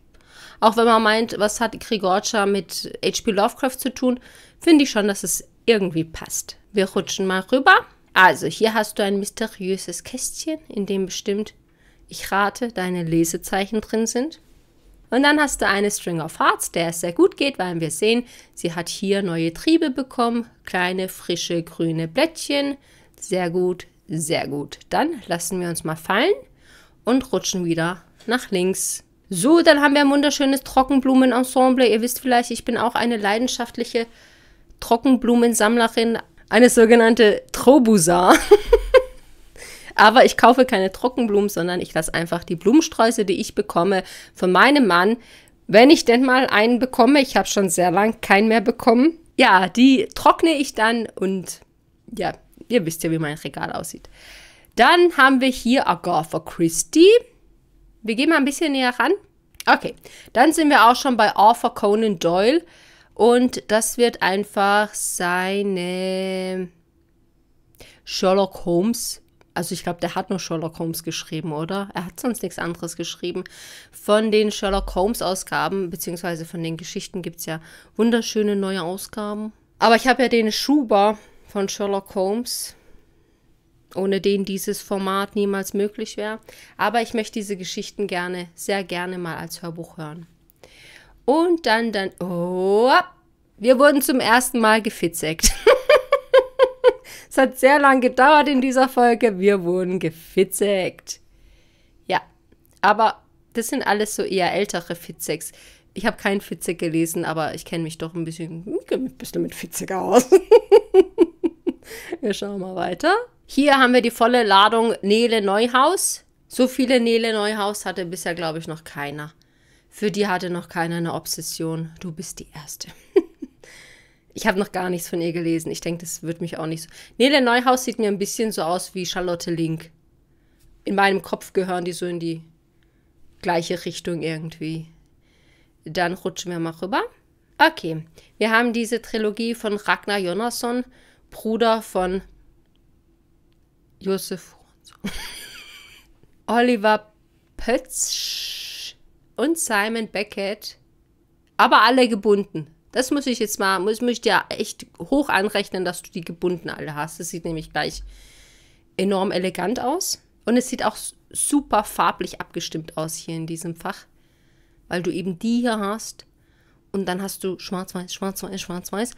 Speaker 1: Auch wenn man meint, was hat Grigorcha mit H.P. Lovecraft zu tun, finde ich schon, dass es irgendwie passt. Wir rutschen mal rüber. Also, hier hast du ein mysteriöses Kästchen, in dem bestimmt, ich rate, deine Lesezeichen drin sind. Und dann hast du eine String of Hearts, der es sehr gut geht, weil wir sehen, sie hat hier neue Triebe bekommen, kleine, frische, grüne Blättchen. Sehr gut, sehr gut. Dann lassen wir uns mal fallen und rutschen wieder nach links. So, dann haben wir ein wunderschönes Trockenblumenensemble. Ihr wisst vielleicht, ich bin auch eine leidenschaftliche Trockenblumensammlerin, eine sogenannte Trobusa. Aber ich kaufe keine Trockenblumen, sondern ich lasse einfach die Blumensträuße, die ich bekomme, von meinem Mann, wenn ich denn mal einen bekomme, ich habe schon sehr lang keinen mehr bekommen. Ja, die trockne ich dann und ja, ihr wisst ja, wie mein Regal aussieht. Dann haben wir hier Agatha Christie. Wir gehen mal ein bisschen näher ran. Okay, dann sind wir auch schon bei Arthur Conan Doyle. Und das wird einfach seine Sherlock Holmes. Also ich glaube, der hat nur Sherlock Holmes geschrieben, oder? Er hat sonst nichts anderes geschrieben. Von den Sherlock Holmes-Ausgaben, beziehungsweise von den Geschichten gibt es ja wunderschöne neue Ausgaben. Aber ich habe ja den Schuber von Sherlock Holmes, ohne den dieses Format niemals möglich wäre. Aber ich möchte diese Geschichten gerne, sehr gerne mal als Hörbuch hören. Und dann, dann, oh, wir wurden zum ersten Mal gefitzeckt. es hat sehr lang gedauert in dieser Folge. Wir wurden gefitzeckt. Ja, aber das sind alles so eher ältere Fitzex. Ich habe keinen Fitzek gelesen, aber ich kenne mich doch ein bisschen, hm, ein bisschen mit Fitzek aus. wir schauen mal weiter. Hier haben wir die volle Ladung Nele Neuhaus. So viele Nele Neuhaus hatte bisher, glaube ich, noch keiner. Für die hatte noch keiner eine Obsession. Du bist die Erste. ich habe noch gar nichts von ihr gelesen. Ich denke, das wird mich auch nicht so. Nele Neuhaus sieht mir ein bisschen so aus wie Charlotte Link. In meinem Kopf gehören die so in die gleiche Richtung irgendwie. Dann rutschen wir mal rüber. Okay, wir haben diese Trilogie von Ragnar Jonasson, Bruder von Josef Oliver Pötzsch und Simon Beckett, aber alle gebunden. Das muss ich jetzt mal, muss, muss ich dir echt hoch anrechnen, dass du die gebunden alle hast. Das sieht nämlich gleich enorm elegant aus. Und es sieht auch super farblich abgestimmt aus hier in diesem Fach, weil du eben die hier hast und dann hast du schwarz-weiß, schwarz-weiß, schwarz-weiß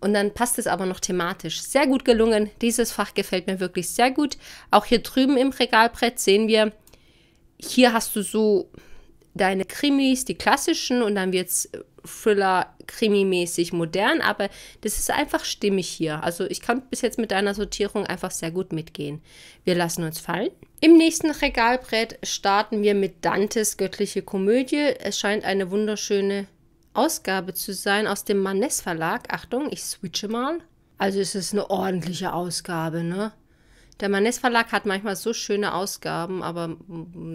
Speaker 1: und dann passt es aber noch thematisch. Sehr gut gelungen, dieses Fach gefällt mir wirklich sehr gut. Auch hier drüben im Regalbrett sehen wir, hier hast du so deine Krimis, die klassischen, und dann wird es äh, Thriller, Krimi-mäßig modern, aber das ist einfach stimmig hier. Also ich kann bis jetzt mit deiner Sortierung einfach sehr gut mitgehen. Wir lassen uns fallen. Im nächsten Regalbrett starten wir mit Dantes göttliche Komödie. Es scheint eine wunderschöne Ausgabe zu sein aus dem Maness Verlag. Achtung, ich switche mal. Also es ist eine ordentliche Ausgabe, ne? Der Maness Verlag hat manchmal so schöne Ausgaben, aber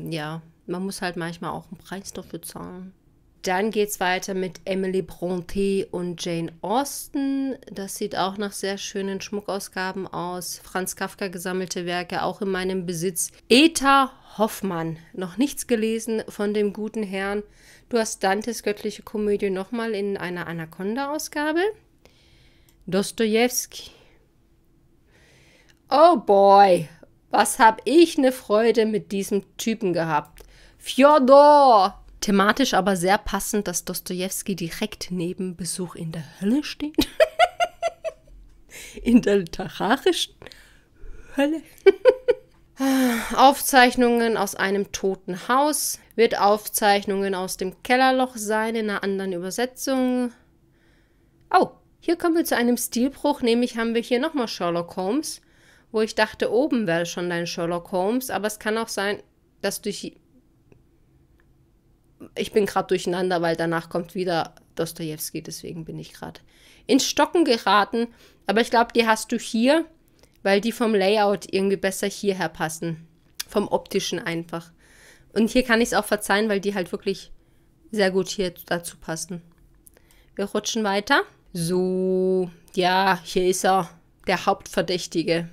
Speaker 1: ja, man muss halt manchmal auch einen Preis dafür zahlen. Dann geht es weiter mit Emily Bronte und Jane Austen. Das sieht auch nach sehr schönen Schmuckausgaben aus. Franz Kafka gesammelte Werke, auch in meinem Besitz. Eta Hoffmann, noch nichts gelesen von dem guten Herrn. Du hast Dantes göttliche Komödie nochmal in einer Anaconda-Ausgabe. Dostoevsky. Oh boy, was habe ich eine Freude mit diesem Typen gehabt. Fjodor! Thematisch aber sehr passend, dass Dostoevsky direkt neben Besuch in der Hölle steht. in der literarischen Hölle. Aufzeichnungen aus einem toten Haus wird Aufzeichnungen aus dem Kellerloch sein in einer anderen Übersetzung. Oh, hier kommen wir zu einem Stilbruch, nämlich haben wir hier nochmal Sherlock Holmes, wo ich dachte, oben wäre schon dein Sherlock Holmes, aber es kann auch sein, dass durch ich bin gerade durcheinander, weil danach kommt wieder Dostoevsky, deswegen bin ich gerade ins Stocken geraten. Aber ich glaube, die hast du hier, weil die vom Layout irgendwie besser hierher passen. Vom optischen einfach. Und hier kann ich es auch verzeihen, weil die halt wirklich sehr gut hier dazu passen. Wir rutschen weiter. So, ja, hier ist er, der Hauptverdächtige,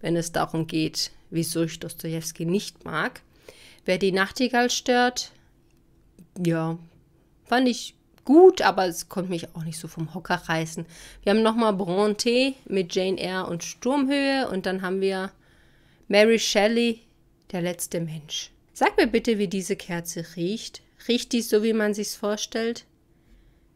Speaker 1: wenn es darum geht, wieso ich Dostoevsky nicht mag. Wer die Nachtigall stört, ja, fand ich gut, aber es konnte mich auch nicht so vom Hocker reißen. Wir haben nochmal Bronte mit Jane Eyre und Sturmhöhe und dann haben wir Mary Shelley, der letzte Mensch. Sag mir bitte, wie diese Kerze riecht. Riecht die so, wie man sich's vorstellt?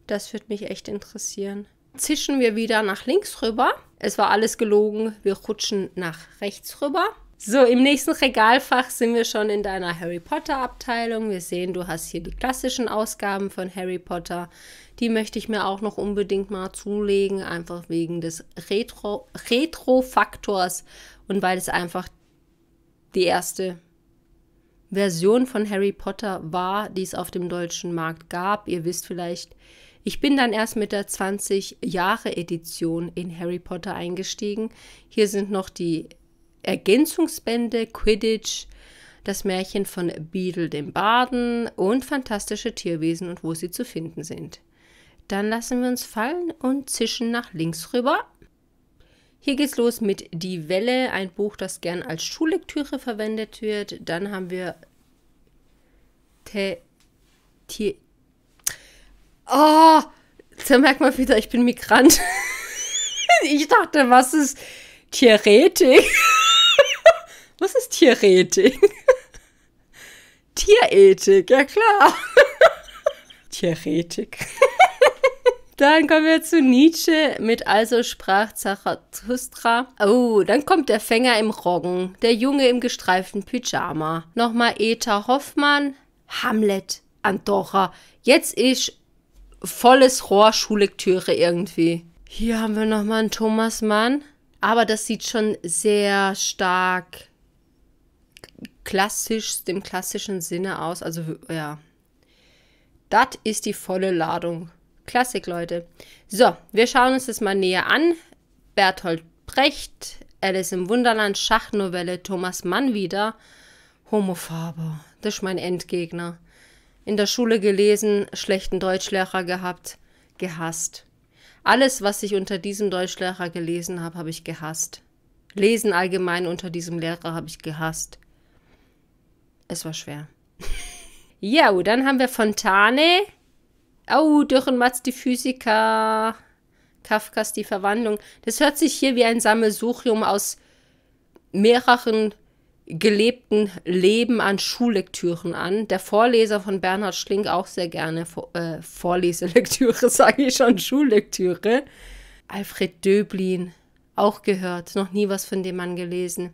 Speaker 1: Das würde mich echt interessieren. Zischen wir wieder nach links rüber. Es war alles gelogen. Wir rutschen nach rechts rüber. So, im nächsten Regalfach sind wir schon in deiner Harry Potter Abteilung. Wir sehen, du hast hier die klassischen Ausgaben von Harry Potter. Die möchte ich mir auch noch unbedingt mal zulegen, einfach wegen des Retro, Retro Faktors und weil es einfach die erste Version von Harry Potter war, die es auf dem deutschen Markt gab. Ihr wisst vielleicht, ich bin dann erst mit der 20 Jahre Edition in Harry Potter eingestiegen. Hier sind noch die Ergänzungsbände Quidditch, das Märchen von Beadle dem Baden und fantastische Tierwesen und wo sie zu finden sind. Dann lassen wir uns fallen und zischen nach links rüber. Hier geht's los mit Die Welle, ein Buch, das gern als Schullektüre verwendet wird. Dann haben wir Te, Te, Oh, da merkt man wieder, ich bin Migrant. ich dachte, was ist Theoretik? Was ist Tierethik? Tierethik, ja klar. Tierethik. Dann kommen wir zu Nietzsche mit Also sprach Zarathustra. Oh, dann kommt der Fänger im Roggen, der Junge im gestreiften Pyjama. Nochmal Eta Hoffmann, Hamlet, Andorra. Jetzt ist volles Rohr Schullektüre irgendwie. Hier haben wir nochmal einen Thomas Mann. Aber das sieht schon sehr stark aus klassisch, im klassischen Sinne aus. Also ja, das ist die volle Ladung. Klassik, Leute. So, wir schauen uns das mal näher an. Berthold Brecht, Alice im Wunderland, Schachnovelle, Thomas Mann wieder. Homophaber, das ist mein Endgegner. In der Schule gelesen, schlechten Deutschlehrer gehabt, gehasst. Alles, was ich unter diesem Deutschlehrer gelesen habe, habe ich gehasst. Lesen allgemein unter diesem Lehrer habe ich gehasst. Es war schwer. ja, oh, dann haben wir Fontane. Au, oh, Dürrenmatz, die Physiker. Kafkas, die Verwandlung. Das hört sich hier wie ein Sammelsuchium aus mehreren gelebten Leben an Schullektüren an. Der Vorleser von Bernhard Schlink auch sehr gerne Vor äh, Vorleselektüre, sage ich schon, Schullektüre. Alfred Döblin, auch gehört, noch nie was von dem Mann gelesen.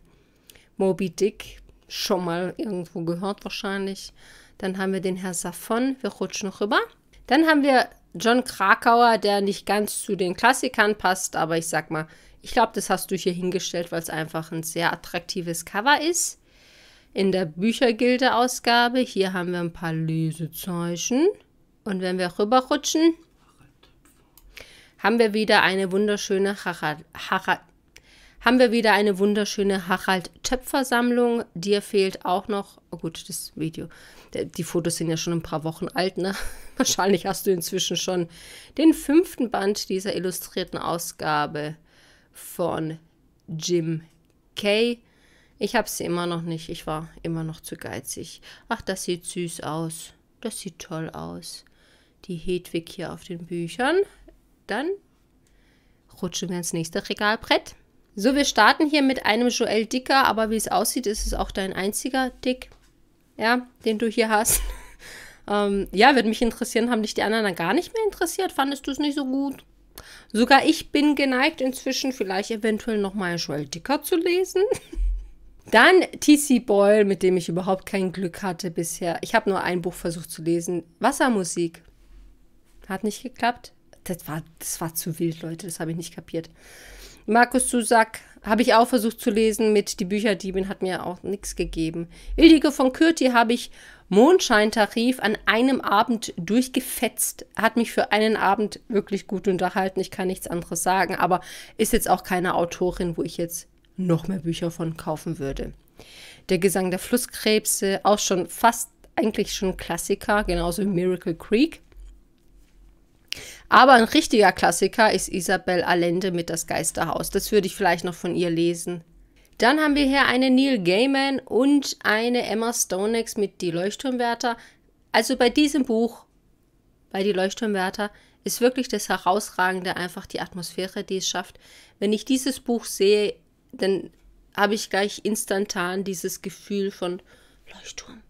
Speaker 1: Moby Dick, schon mal irgendwo gehört wahrscheinlich. Dann haben wir den Herr Safon, wir rutschen noch rüber. Dann haben wir John Krakauer, der nicht ganz zu den Klassikern passt, aber ich sag mal, ich glaube, das hast du hier hingestellt, weil es einfach ein sehr attraktives Cover ist. In der Büchergilde-Ausgabe, hier haben wir ein paar Lesezeichen. Und wenn wir rüberrutschen, haben wir wieder eine wunderschöne Harald, Harald, haben wir wieder eine wunderschöne Harald-Töpfer-Sammlung. Dir fehlt auch noch, oh gut, das Video, die Fotos sind ja schon ein paar Wochen alt, ne? Wahrscheinlich hast du inzwischen schon den fünften Band dieser illustrierten Ausgabe von Jim Kay. Ich habe sie immer noch nicht, ich war immer noch zu geizig. Ach, das sieht süß aus, das sieht toll aus. Die Hedwig hier auf den Büchern. Dann rutschen wir ins nächste Regalbrett. So, wir starten hier mit einem Joel Dicker, aber wie es aussieht, ist es auch dein einziger Dick, ja, den du hier hast. ähm, ja, würde mich interessieren, haben dich die anderen dann gar nicht mehr interessiert? Fandest du es nicht so gut? Sogar ich bin geneigt, inzwischen vielleicht eventuell nochmal Joel Dicker zu lesen. Dann TC Boyle, mit dem ich überhaupt kein Glück hatte bisher. Ich habe nur ein Buch versucht zu lesen. Wassermusik. Hat nicht geklappt. Das war, das war zu wild, Leute. Das habe ich nicht kapiert. Markus Susak habe ich auch versucht zu lesen mit Die Bücherdiebin, hat mir auch nichts gegeben. Ildiko von Kürti habe ich Mondscheintarif an einem Abend durchgefetzt, hat mich für einen Abend wirklich gut unterhalten. Ich kann nichts anderes sagen, aber ist jetzt auch keine Autorin, wo ich jetzt noch mehr Bücher von kaufen würde. Der Gesang der Flusskrebse, auch schon fast eigentlich schon Klassiker, genauso wie Miracle Creek. Aber ein richtiger Klassiker ist Isabel Allende mit Das Geisterhaus. Das würde ich vielleicht noch von ihr lesen. Dann haben wir hier eine Neil Gaiman und eine Emma Stonex mit Die Leuchtturmwärter. Also bei diesem Buch, bei Die Leuchtturmwärter, ist wirklich das Herausragende einfach die Atmosphäre, die es schafft. Wenn ich dieses Buch sehe, dann habe ich gleich instantan dieses Gefühl von Leuchtturm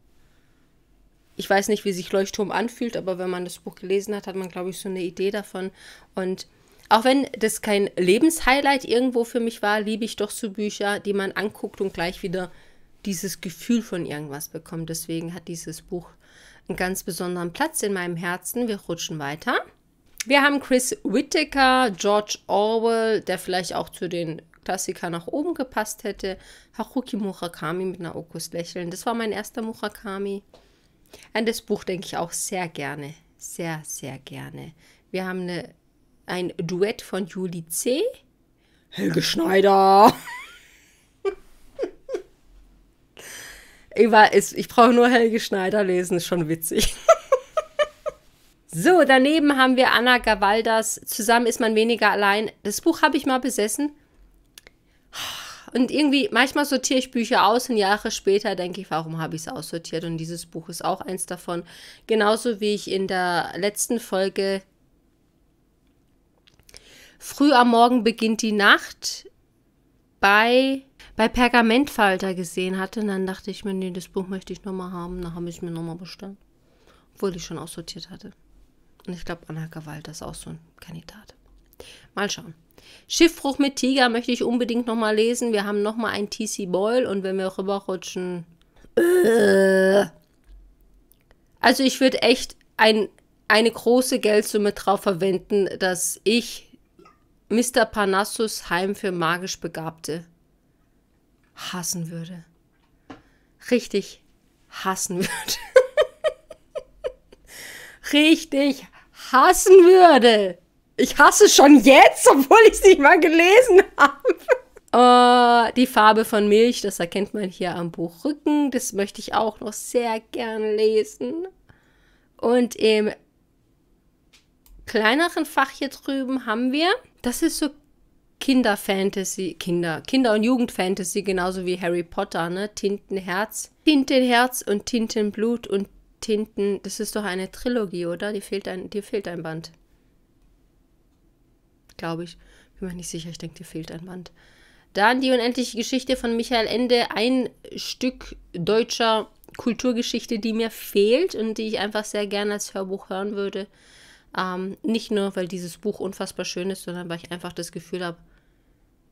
Speaker 1: ich weiß nicht, wie sich Leuchtturm anfühlt, aber wenn man das Buch gelesen hat, hat man, glaube ich, so eine Idee davon. Und auch wenn das kein Lebenshighlight irgendwo für mich war, liebe ich doch so Bücher, die man anguckt und gleich wieder dieses Gefühl von irgendwas bekommt. Deswegen hat dieses Buch einen ganz besonderen Platz in meinem Herzen. Wir rutschen weiter. Wir haben Chris Whittaker, George Orwell, der vielleicht auch zu den Klassikern nach oben gepasst hätte. Haruki Murakami mit einer Okus Lächeln. Das war mein erster Murakami. An das Buch denke ich auch sehr gerne. Sehr, sehr gerne. Wir haben eine, ein Duett von Julie C. Helge Schneider. ich brauche nur Helge Schneider lesen, ist schon witzig. so, daneben haben wir Anna Gavaldas. Zusammen ist man weniger allein. Das Buch habe ich mal besessen und irgendwie, manchmal sortiere ich Bücher aus und Jahre später denke ich, warum habe ich es aussortiert? Und dieses Buch ist auch eins davon. Genauso wie ich in der letzten Folge Früh am Morgen beginnt die Nacht bei, bei Pergamentfalter gesehen hatte. Und dann dachte ich mir, nee, das Buch möchte ich nochmal haben. Dann habe ich es mir nochmal bestellt. Obwohl ich schon aussortiert hatte. Und ich glaube, Anna Gewalt ist auch so ein Kandidat. Mal schauen. Schiffbruch mit Tiger möchte ich unbedingt nochmal lesen. Wir haben nochmal ein TC Boyle und wenn wir rüberrutschen. Äh. also ich würde echt ein, eine große Geldsumme drauf verwenden, dass ich Mr. Parnassus Heim für magisch Begabte hassen würde. Richtig hassen würde. Richtig hassen würde. Ich hasse schon jetzt, obwohl ich es nicht mal gelesen habe. Oh, die Farbe von Milch, das erkennt man hier am Buchrücken. Das möchte ich auch noch sehr gerne lesen. Und im kleineren Fach hier drüben haben wir, das ist so Kinderfantasy, Kinder, Kinder- und Jugendfantasy, genauso wie Harry Potter, ne? Tintenherz. Tintenherz und Tintenblut und Tinten, das ist doch eine Trilogie, oder? Die fehlt ein, dir fehlt ein Band glaube ich. Bin mir nicht sicher, ich denke, dir fehlt ein Band. Dann die unendliche Geschichte von Michael Ende, ein Stück deutscher Kulturgeschichte, die mir fehlt und die ich einfach sehr gerne als Hörbuch hören würde. Ähm, nicht nur, weil dieses Buch unfassbar schön ist, sondern weil ich einfach das Gefühl habe,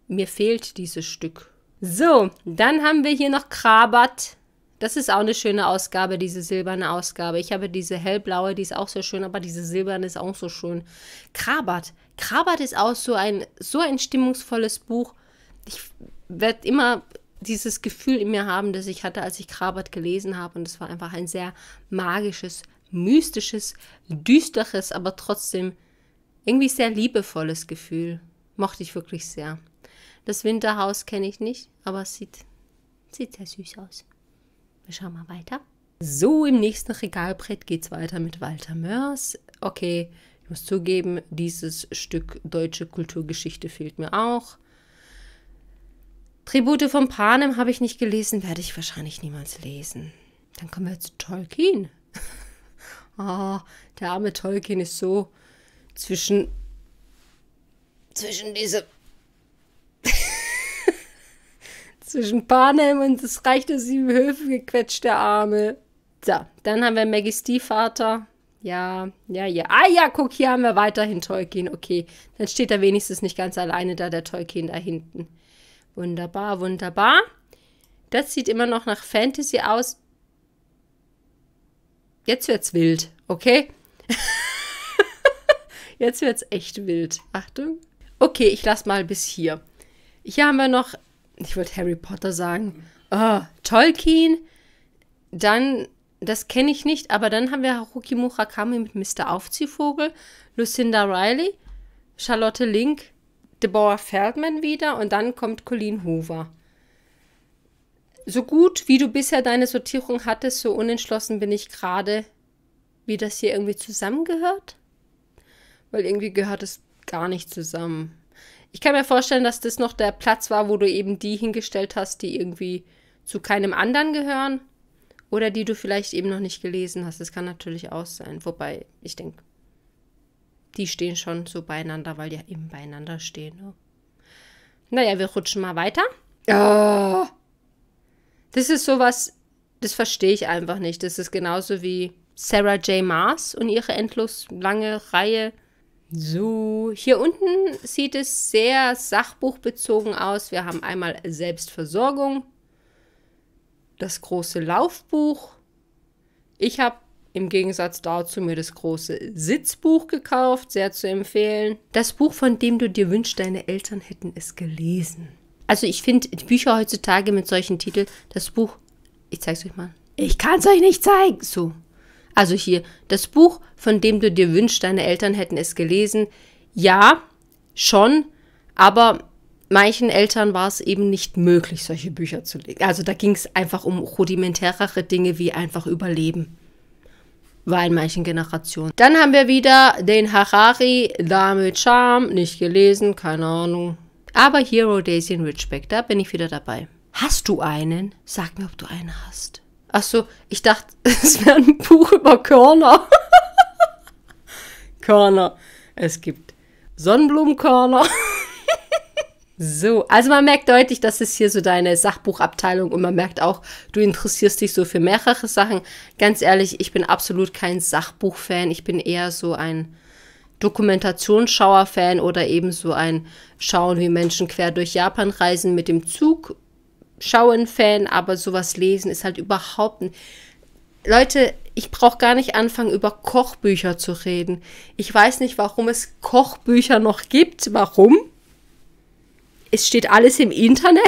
Speaker 1: mir fehlt dieses Stück. So, dann haben wir hier noch Krabat. Das ist auch eine schöne Ausgabe, diese silberne Ausgabe. Ich habe diese hellblaue, die ist auch sehr schön, aber diese silberne ist auch so schön. Krabat, Krabat ist auch so ein, so ein stimmungsvolles Buch. Ich werde immer dieses Gefühl in mir haben, das ich hatte, als ich Krabat gelesen habe. Und es war einfach ein sehr magisches, mystisches, düsteres, aber trotzdem irgendwie sehr liebevolles Gefühl. Mochte ich wirklich sehr. Das Winterhaus kenne ich nicht, aber es sieht, sieht sehr süß aus. Wir schauen mal weiter. So, im nächsten Regalbrett geht es weiter mit Walter Mörs. Okay, ich muss zugeben, dieses Stück deutsche Kulturgeschichte fehlt mir auch. Tribute von Panem habe ich nicht gelesen, werde ich wahrscheinlich niemals lesen. Dann kommen wir zu Tolkien. oh, der arme Tolkien ist so zwischen zwischen diese zwischen Panem und das Reich der sieben Höfe gequetscht, der Arme. So, dann haben wir Maggie Stiefvater. Ja, ja, ja. Ah ja, guck, hier haben wir weiterhin Tolkien. Okay, dann steht er wenigstens nicht ganz alleine da, der Tolkien da hinten. Wunderbar, wunderbar. Das sieht immer noch nach Fantasy aus. Jetzt wird's wild, okay? Jetzt wird's echt wild. Achtung. Okay, ich lass mal bis hier. Hier haben wir noch, ich wollte Harry Potter sagen, oh, Tolkien, dann das kenne ich nicht, aber dann haben wir Haruki Murakami mit Mr. Aufziehvogel, Lucinda Riley, Charlotte Link, Deborah Feldman wieder und dann kommt Colleen Hoover. So gut wie du bisher deine Sortierung hattest, so unentschlossen bin ich gerade, wie das hier irgendwie zusammengehört. Weil irgendwie gehört es gar nicht zusammen. Ich kann mir vorstellen, dass das noch der Platz war, wo du eben die hingestellt hast, die irgendwie zu keinem anderen gehören. Oder die du vielleicht eben noch nicht gelesen hast. Das kann natürlich auch sein. Wobei, ich denke, die stehen schon so beieinander, weil die ja eben beieinander stehen. Ne? Naja, wir rutschen mal weiter. Oh, das ist sowas, das verstehe ich einfach nicht. Das ist genauso wie Sarah J. Maas und ihre endlos lange Reihe. So, hier unten sieht es sehr sachbuchbezogen aus. Wir haben einmal Selbstversorgung, das große Laufbuch. Ich habe im Gegensatz dazu mir das große Sitzbuch gekauft, sehr zu empfehlen. Das Buch, von dem du dir wünschst, deine Eltern hätten es gelesen. Also ich finde Bücher heutzutage mit solchen Titeln, das Buch, ich zeige es euch mal. Ich kann es euch nicht zeigen. So. Also hier, das Buch, von dem du dir wünschst, deine Eltern hätten es gelesen. Ja, schon, aber manchen Eltern war es eben nicht möglich, solche Bücher zu lesen. Also da ging es einfach um rudimentärere Dinge wie einfach Überleben. War in manchen Generationen. Dann haben wir wieder den Harari, Dame Charme, nicht gelesen, keine Ahnung. Aber Hero oh Daisy in Ridgeback, da bin ich wieder dabei. Hast du einen? Sag mir, ob du einen hast. Achso, ich dachte, es wäre ein Buch über Körner. Körner. Es gibt Sonnenblumenkörner. So, also man merkt deutlich, das ist hier so deine Sachbuchabteilung und man merkt auch, du interessierst dich so für mehrere Sachen. Ganz ehrlich, ich bin absolut kein Sachbuchfan. Ich bin eher so ein Dokumentationsschauer-Fan oder eben so ein Schauen, wie Menschen quer durch Japan reisen mit dem Zug. Schauen-Fan, aber sowas lesen ist halt überhaupt ein. Leute, ich brauche gar nicht anfangen, über Kochbücher zu reden. Ich weiß nicht, warum es Kochbücher noch gibt. Warum? es steht alles im Internet.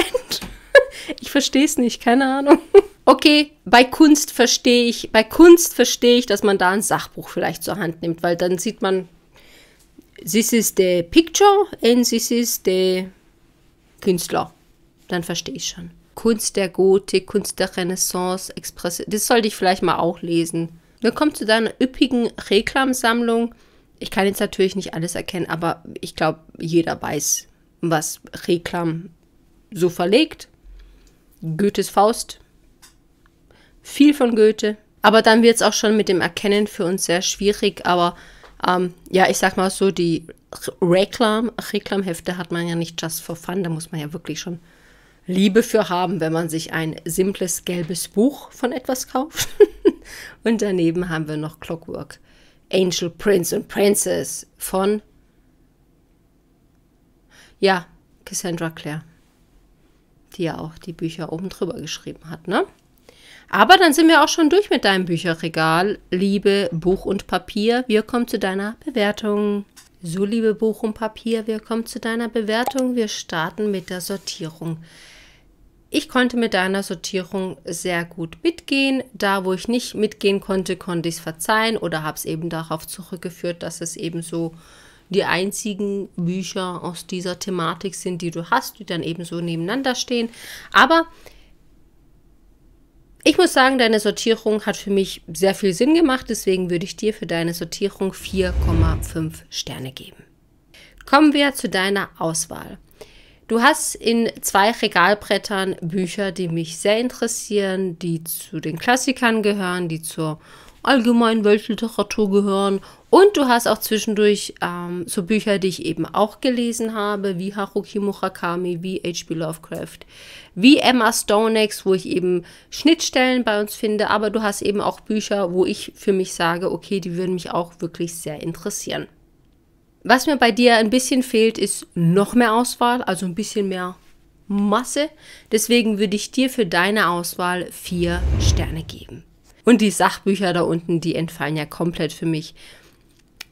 Speaker 1: Ich verstehe es nicht, keine Ahnung. Okay, bei Kunst verstehe ich, bei Kunst verstehe ich, dass man da ein Sachbuch vielleicht zur Hand nimmt, weil dann sieht man, this is the picture and this is the Künstler. Dann verstehe ich schon. Kunst der Gotik, Kunst der Renaissance, Express. Das sollte ich vielleicht mal auch lesen. Dann kommt zu deiner üppigen Reklamsammlung. Ich kann jetzt natürlich nicht alles erkennen, aber ich glaube, jeder weiß, was Reklam so verlegt. Goethes Faust, viel von Goethe. Aber dann wird es auch schon mit dem Erkennen für uns sehr schwierig. Aber ähm, ja, ich sag mal so, die Reklam, hefte hat man ja nicht just for fun. Da muss man ja wirklich schon Liebe für haben, wenn man sich ein simples gelbes Buch von etwas kauft. und daneben haben wir noch Clockwork, Angel Prince und Princess von ja, Cassandra Clare, die ja auch die Bücher oben drüber geschrieben hat, ne? Aber dann sind wir auch schon durch mit deinem Bücherregal, liebe Buch und Papier. Wir kommen zu deiner Bewertung. So, liebe Buch und Papier, wir kommen zu deiner Bewertung. Wir starten mit der Sortierung. Ich konnte mit deiner Sortierung sehr gut mitgehen. Da, wo ich nicht mitgehen konnte, konnte ich es verzeihen oder habe es eben darauf zurückgeführt, dass es eben so die einzigen Bücher aus dieser Thematik sind, die du hast, die dann eben so nebeneinander stehen. Aber ich muss sagen, deine Sortierung hat für mich sehr viel Sinn gemacht, deswegen würde ich dir für deine Sortierung 4,5 Sterne geben. Kommen wir zu deiner Auswahl. Du hast in zwei Regalbrettern Bücher, die mich sehr interessieren, die zu den Klassikern gehören, die zur allgemein Weltliteratur gehören. Und du hast auch zwischendurch ähm, so Bücher, die ich eben auch gelesen habe, wie Haruki Murakami, wie H.P. Lovecraft, wie Emma Stonex, wo ich eben Schnittstellen bei uns finde. Aber du hast eben auch Bücher, wo ich für mich sage, okay, die würden mich auch wirklich sehr interessieren. Was mir bei dir ein bisschen fehlt, ist noch mehr Auswahl, also ein bisschen mehr Masse. Deswegen würde ich dir für deine Auswahl vier Sterne geben. Und die Sachbücher da unten, die entfallen ja komplett für mich.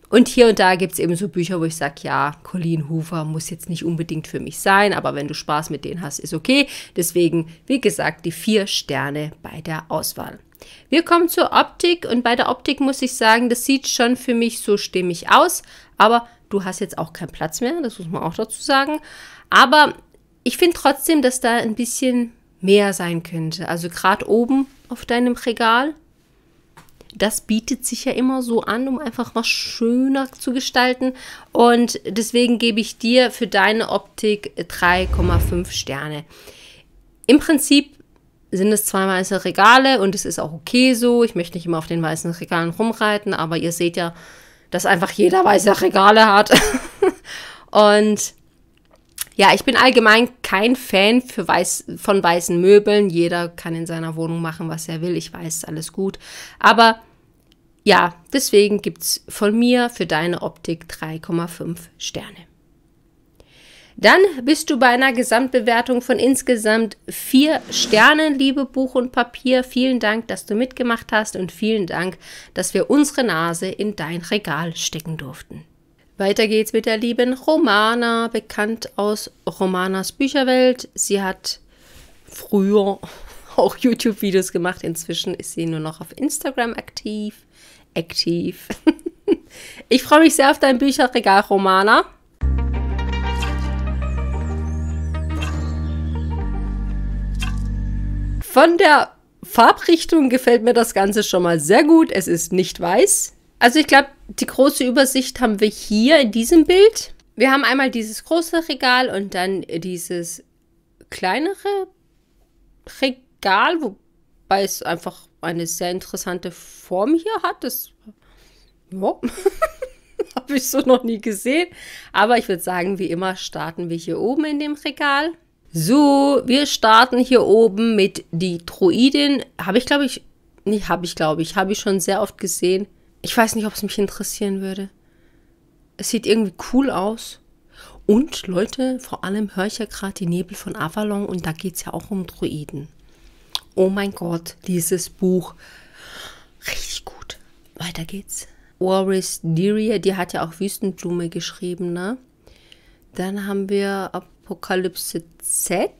Speaker 1: Und hier und da gibt es eben so Bücher, wo ich sage, ja, Colleen Hoover muss jetzt nicht unbedingt für mich sein, aber wenn du Spaß mit denen hast, ist okay. Deswegen, wie gesagt, die vier Sterne bei der Auswahl. Wir kommen zur Optik und bei der Optik muss ich sagen, das sieht schon für mich so stimmig aus, aber du hast jetzt auch keinen Platz mehr, das muss man auch dazu sagen. Aber ich finde trotzdem, dass da ein bisschen mehr sein könnte. Also gerade oben auf deinem Regal, das bietet sich ja immer so an, um einfach was schöner zu gestalten. Und deswegen gebe ich dir für deine Optik 3,5 äh, Sterne. Im Prinzip sind es zwei weiße Regale und es ist auch okay so. Ich möchte nicht immer auf den weißen Regalen rumreiten, aber ihr seht ja, dass einfach jeder weiße Regale hat. und ja, ich bin allgemein kein Fan für weiß, von weißen Möbeln. Jeder kann in seiner Wohnung machen, was er will. Ich weiß, alles gut. Aber ja, deswegen gibt es von mir für deine Optik 3,5 Sterne. Dann bist du bei einer Gesamtbewertung von insgesamt vier Sternen, liebe Buch und Papier. Vielen Dank, dass du mitgemacht hast und vielen Dank, dass wir unsere Nase in dein Regal stecken durften. Weiter geht's mit der lieben Romana, bekannt aus Romanas Bücherwelt. Sie hat früher auch YouTube-Videos gemacht. Inzwischen ist sie nur noch auf Instagram aktiv. Aktiv. ich freue mich sehr auf dein Bücherregal, Romana. Von der Farbrichtung gefällt mir das Ganze schon mal sehr gut. Es ist nicht weiß, also ich glaube, die große Übersicht haben wir hier in diesem Bild. Wir haben einmal dieses große Regal und dann dieses kleinere Regal, wobei es einfach eine sehr interessante Form hier hat. Das ja. habe ich so noch nie gesehen. Aber ich würde sagen, wie immer starten wir hier oben in dem Regal. So, wir starten hier oben mit die Druidin. Habe ich, glaube ich, nicht, habe ich, glaube ich, habe ich schon sehr oft gesehen. Ich weiß nicht, ob es mich interessieren würde. Es sieht irgendwie cool aus. Und Leute, vor allem höre ich ja gerade die Nebel von Avalon und da geht es ja auch um Druiden. Oh mein Gott, dieses Buch. Richtig gut. Weiter geht's. Oris Deary, die hat ja auch Wüstenblume geschrieben, ne? Dann haben wir Apokalypse Z,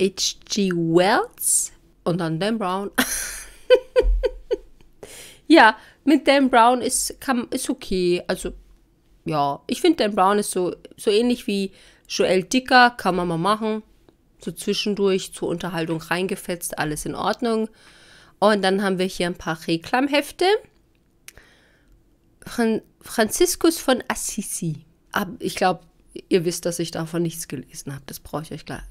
Speaker 1: H.G. Wells und dann Dan Brown. ja, mit Dan Brown ist, kann, ist okay. Also, ja, ich finde Dan Brown ist so, so ähnlich wie Joel Dicker, kann man mal machen. So zwischendurch zur Unterhaltung reingefetzt, alles in Ordnung. Und dann haben wir hier ein paar Reklamhefte. Fran Franziskus von Assisi. Ich glaube, ihr wisst, dass ich davon nichts gelesen habe. Das brauche ich euch klar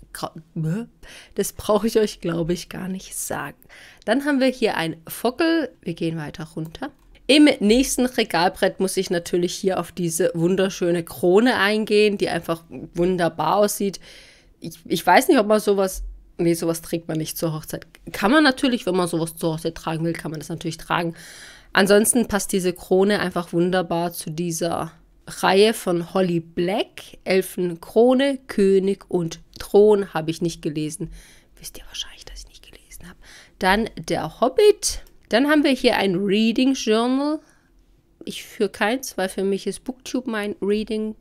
Speaker 1: das brauche ich euch, glaube ich, gar nicht sagen. Dann haben wir hier ein Fockel. Wir gehen weiter runter. Im nächsten Regalbrett muss ich natürlich hier auf diese wunderschöne Krone eingehen, die einfach wunderbar aussieht. Ich, ich weiß nicht, ob man sowas nee, sowas trägt man nicht zur Hochzeit. Kann man natürlich, wenn man sowas zur Hochzeit tragen will, kann man das natürlich tragen. Ansonsten passt diese Krone einfach wunderbar zu dieser Reihe von Holly Black, Elfenkrone, König und Thron habe ich nicht gelesen. Wisst ihr wahrscheinlich, dass ich nicht gelesen habe. Dann Der Hobbit. Dann haben wir hier ein Reading Journal. Ich für keins, weil für mich ist Booktube mein Reading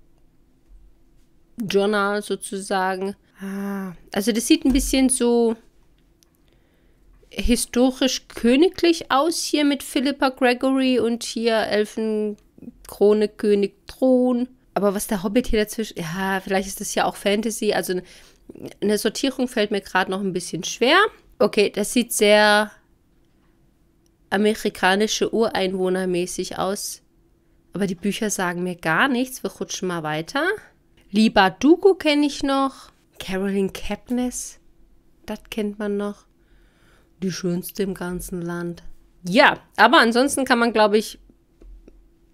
Speaker 1: Journal sozusagen. Ah, also das sieht ein bisschen so historisch königlich aus hier mit Philippa Gregory und hier Elfenkrone König Thron. Aber was der Hobbit hier dazwischen, ja, vielleicht ist das ja auch Fantasy, also eine Sortierung fällt mir gerade noch ein bisschen schwer. Okay, das sieht sehr amerikanische Ureinwohnermäßig aus. Aber die Bücher sagen mir gar nichts. Wir rutschen mal weiter. Liba Dugo kenne ich noch. Caroline Capness. Das kennt man noch. Die schönste im ganzen Land. Ja, aber ansonsten kann man, glaube ich,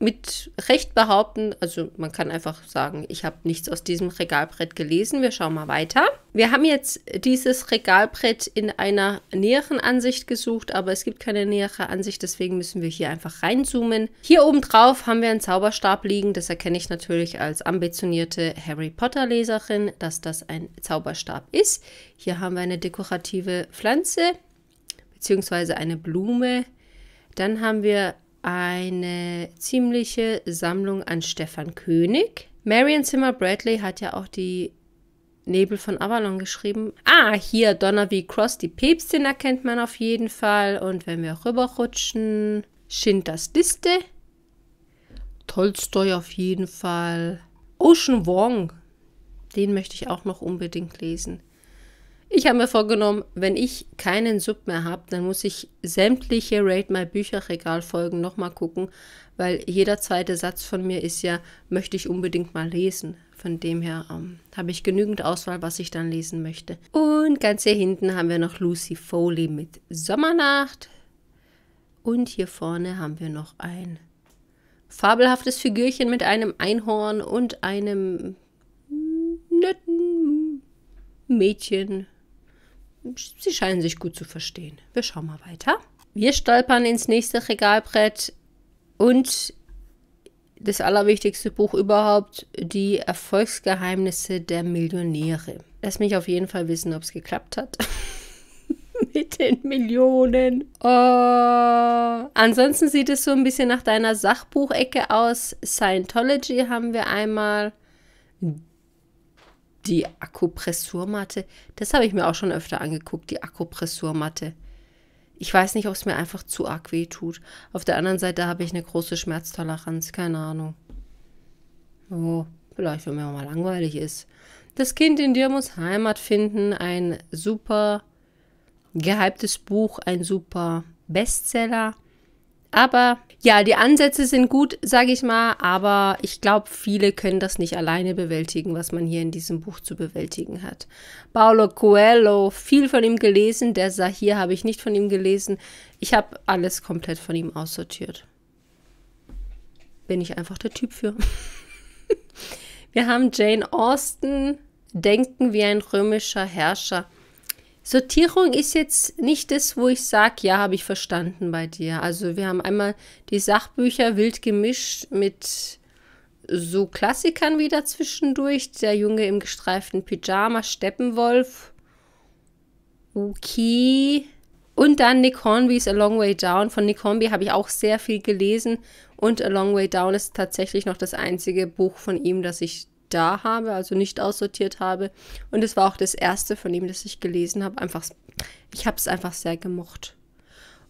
Speaker 1: mit Recht behaupten, also man kann einfach sagen, ich habe nichts aus diesem Regalbrett gelesen. Wir schauen mal weiter. Wir haben jetzt dieses Regalbrett in einer näheren Ansicht gesucht, aber es gibt keine nähere Ansicht, deswegen müssen wir hier einfach reinzoomen. Hier oben drauf haben wir einen Zauberstab liegen. Das erkenne ich natürlich als ambitionierte Harry Potter Leserin, dass das ein Zauberstab ist. Hier haben wir eine dekorative Pflanze bzw. eine Blume. Dann haben wir eine ziemliche Sammlung an Stefan König. Marion Zimmer Bradley hat ja auch die Nebel von Avalon geschrieben. Ah, hier Donna V. Cross, die Päpstin erkennt man auf jeden Fall. Und wenn wir rüberrutschen, Schindlers Liste. Tolstoy auf jeden Fall. Ocean Wong, den möchte ich auch noch unbedingt lesen. Ich habe mir vorgenommen, wenn ich keinen Sub mehr habe, dann muss ich sämtliche Raid My Bücherregal-Folgen nochmal gucken, weil jeder zweite Satz von mir ist ja, möchte ich unbedingt mal lesen. Von dem her ähm, habe ich genügend Auswahl, was ich dann lesen möchte. Und ganz hier hinten haben wir noch Lucy Foley mit Sommernacht. Und hier vorne haben wir noch ein fabelhaftes Figürchen mit einem Einhorn und einem hm, netten Mädchen Sie scheinen sich gut zu verstehen. Wir schauen mal weiter. Wir stolpern ins nächste Regalbrett und das allerwichtigste Buch überhaupt, die Erfolgsgeheimnisse der Millionäre. Lass mich auf jeden Fall wissen, ob es geklappt hat. Mit den Millionen. Oh. Ansonsten sieht es so ein bisschen nach deiner Sachbuchecke aus. Scientology haben wir einmal. Die Akupressurmatte, das habe ich mir auch schon öfter angeguckt, die Akupressurmatte. Ich weiß nicht, ob es mir einfach zu arg weh tut. Auf der anderen Seite habe ich eine große Schmerztoleranz, keine Ahnung. Oh, vielleicht, wenn mir auch mal langweilig ist. Das Kind in dir muss Heimat finden, ein super gehyptes Buch, ein super Bestseller. Aber ja, die Ansätze sind gut, sage ich mal, aber ich glaube, viele können das nicht alleine bewältigen, was man hier in diesem Buch zu bewältigen hat. Paolo Coelho, viel von ihm gelesen, der Sahir habe ich nicht von ihm gelesen. Ich habe alles komplett von ihm aussortiert. Bin ich einfach der Typ für. Wir haben Jane Austen, Denken wie ein römischer Herrscher. Sortierung ist jetzt nicht das, wo ich sage, ja, habe ich verstanden bei dir. Also wir haben einmal die Sachbücher wild gemischt mit so Klassikern wieder zwischendurch. Der Junge im gestreiften Pyjama, Steppenwolf, Okay. Und dann Nick Hornby's A Long Way Down. Von Nick Hornby habe ich auch sehr viel gelesen. Und A Long Way Down ist tatsächlich noch das einzige Buch von ihm, das ich da habe, also nicht aussortiert habe. Und es war auch das erste von ihm, das ich gelesen habe. Einfach, ich habe es einfach sehr gemocht.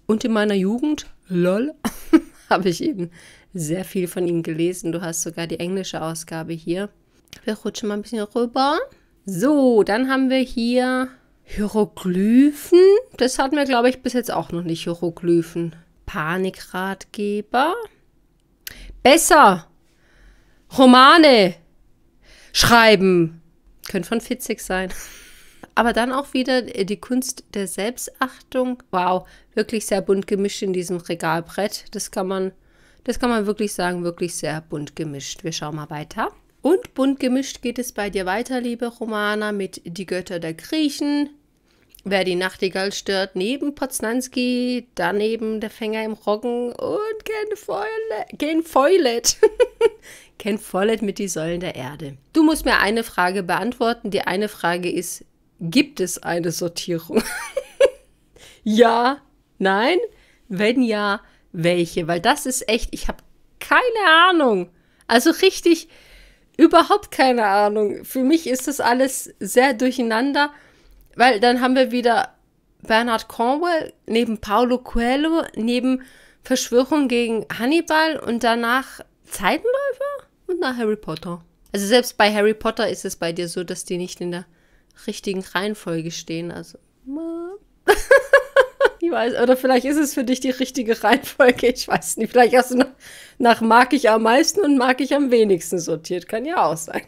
Speaker 1: Und in meiner Jugend, lol, habe ich eben sehr viel von ihm gelesen. Du hast sogar die englische Ausgabe hier. Wir rutschen mal ein bisschen rüber. So, dann haben wir hier Hieroglyphen. Das hatten wir, glaube ich, bis jetzt auch noch nicht. Hieroglyphen. Panikratgeber. Besser. Romane schreiben. Könnte von fitzig sein. Aber dann auch wieder äh, die Kunst der Selbstachtung. Wow, wirklich sehr bunt gemischt in diesem Regalbrett. Das kann man, das kann man wirklich sagen, wirklich sehr bunt gemischt. Wir schauen mal weiter. Und bunt gemischt geht es bei dir weiter, liebe Romana, mit Die Götter der Griechen. Wer die Nachtigall stört, neben Poznanski, daneben der Fänger im Roggen und Ken Foylet. Ken kennt Follett mit Die Säulen der Erde. Du musst mir eine Frage beantworten. Die eine Frage ist, gibt es eine Sortierung? ja, nein, wenn ja, welche? Weil das ist echt, ich habe keine Ahnung. Also richtig, überhaupt keine Ahnung. Für mich ist das alles sehr durcheinander, weil dann haben wir wieder Bernard Cornwell neben Paulo Coelho, neben Verschwörung gegen Hannibal und danach Zeitenläufer? und nach Harry Potter. Also selbst bei Harry Potter ist es bei dir so, dass die nicht in der richtigen Reihenfolge stehen. Also. ich weiß, oder vielleicht ist es für dich die richtige Reihenfolge. Ich weiß nicht. Vielleicht hast du nach, nach mag ich am meisten und mag ich am wenigsten sortiert. Kann ja auch sein.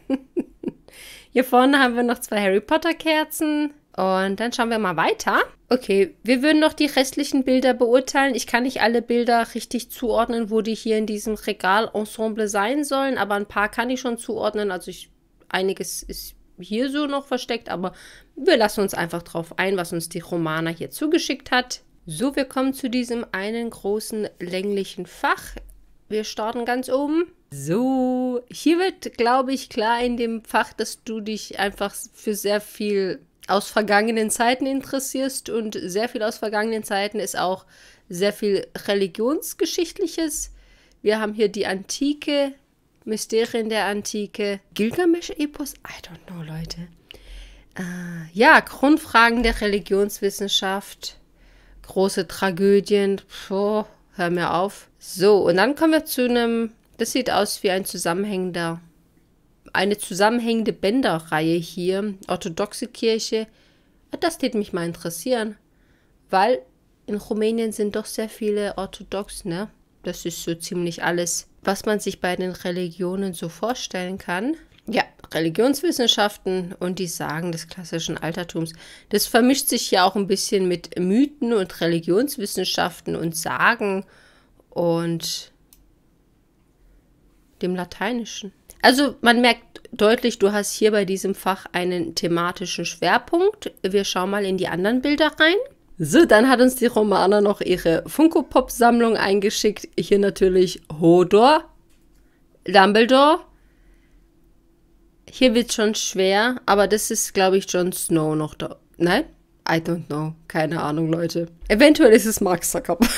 Speaker 1: Hier vorne haben wir noch zwei Harry Potter Kerzen. Und dann schauen wir mal weiter. Okay, wir würden noch die restlichen Bilder beurteilen. Ich kann nicht alle Bilder richtig zuordnen, wo die hier in diesem Regalensemble sein sollen, aber ein paar kann ich schon zuordnen. Also ich, einiges ist hier so noch versteckt, aber wir lassen uns einfach drauf ein, was uns die Romana hier zugeschickt hat. So, wir kommen zu diesem einen großen länglichen Fach. Wir starten ganz oben. So, hier wird, glaube ich, klar in dem Fach, dass du dich einfach für sehr viel aus vergangenen Zeiten interessierst und sehr viel aus vergangenen Zeiten ist auch sehr viel religionsgeschichtliches. Wir haben hier die Antike, Mysterien der Antike, Gilgamesch-Epos, I don't know, Leute. Äh, ja, Grundfragen der Religionswissenschaft, große Tragödien, Puh, hör mir auf. So, und dann kommen wir zu einem, das sieht aus wie ein zusammenhängender eine zusammenhängende Bänderreihe hier, orthodoxe Kirche. Ah, das täte mich mal interessieren, weil in Rumänien sind doch sehr viele orthodox, ne? Das ist so ziemlich alles, was man sich bei den Religionen so vorstellen kann. Ja, Religionswissenschaften und die Sagen des klassischen Altertums. Das vermischt sich ja auch ein bisschen mit Mythen und Religionswissenschaften und Sagen und dem Lateinischen. Also man merkt deutlich, du hast hier bei diesem Fach einen thematischen Schwerpunkt. Wir schauen mal in die anderen Bilder rein. So, dann hat uns die Romana noch ihre Funko-Pop-Sammlung eingeschickt. Hier natürlich Hodor, Dumbledore. Hier wird schon schwer, aber das ist, glaube ich, Jon Snow noch da. Nein? I don't know. Keine Ahnung, Leute. Eventuell ist es Mark Zuckerberg.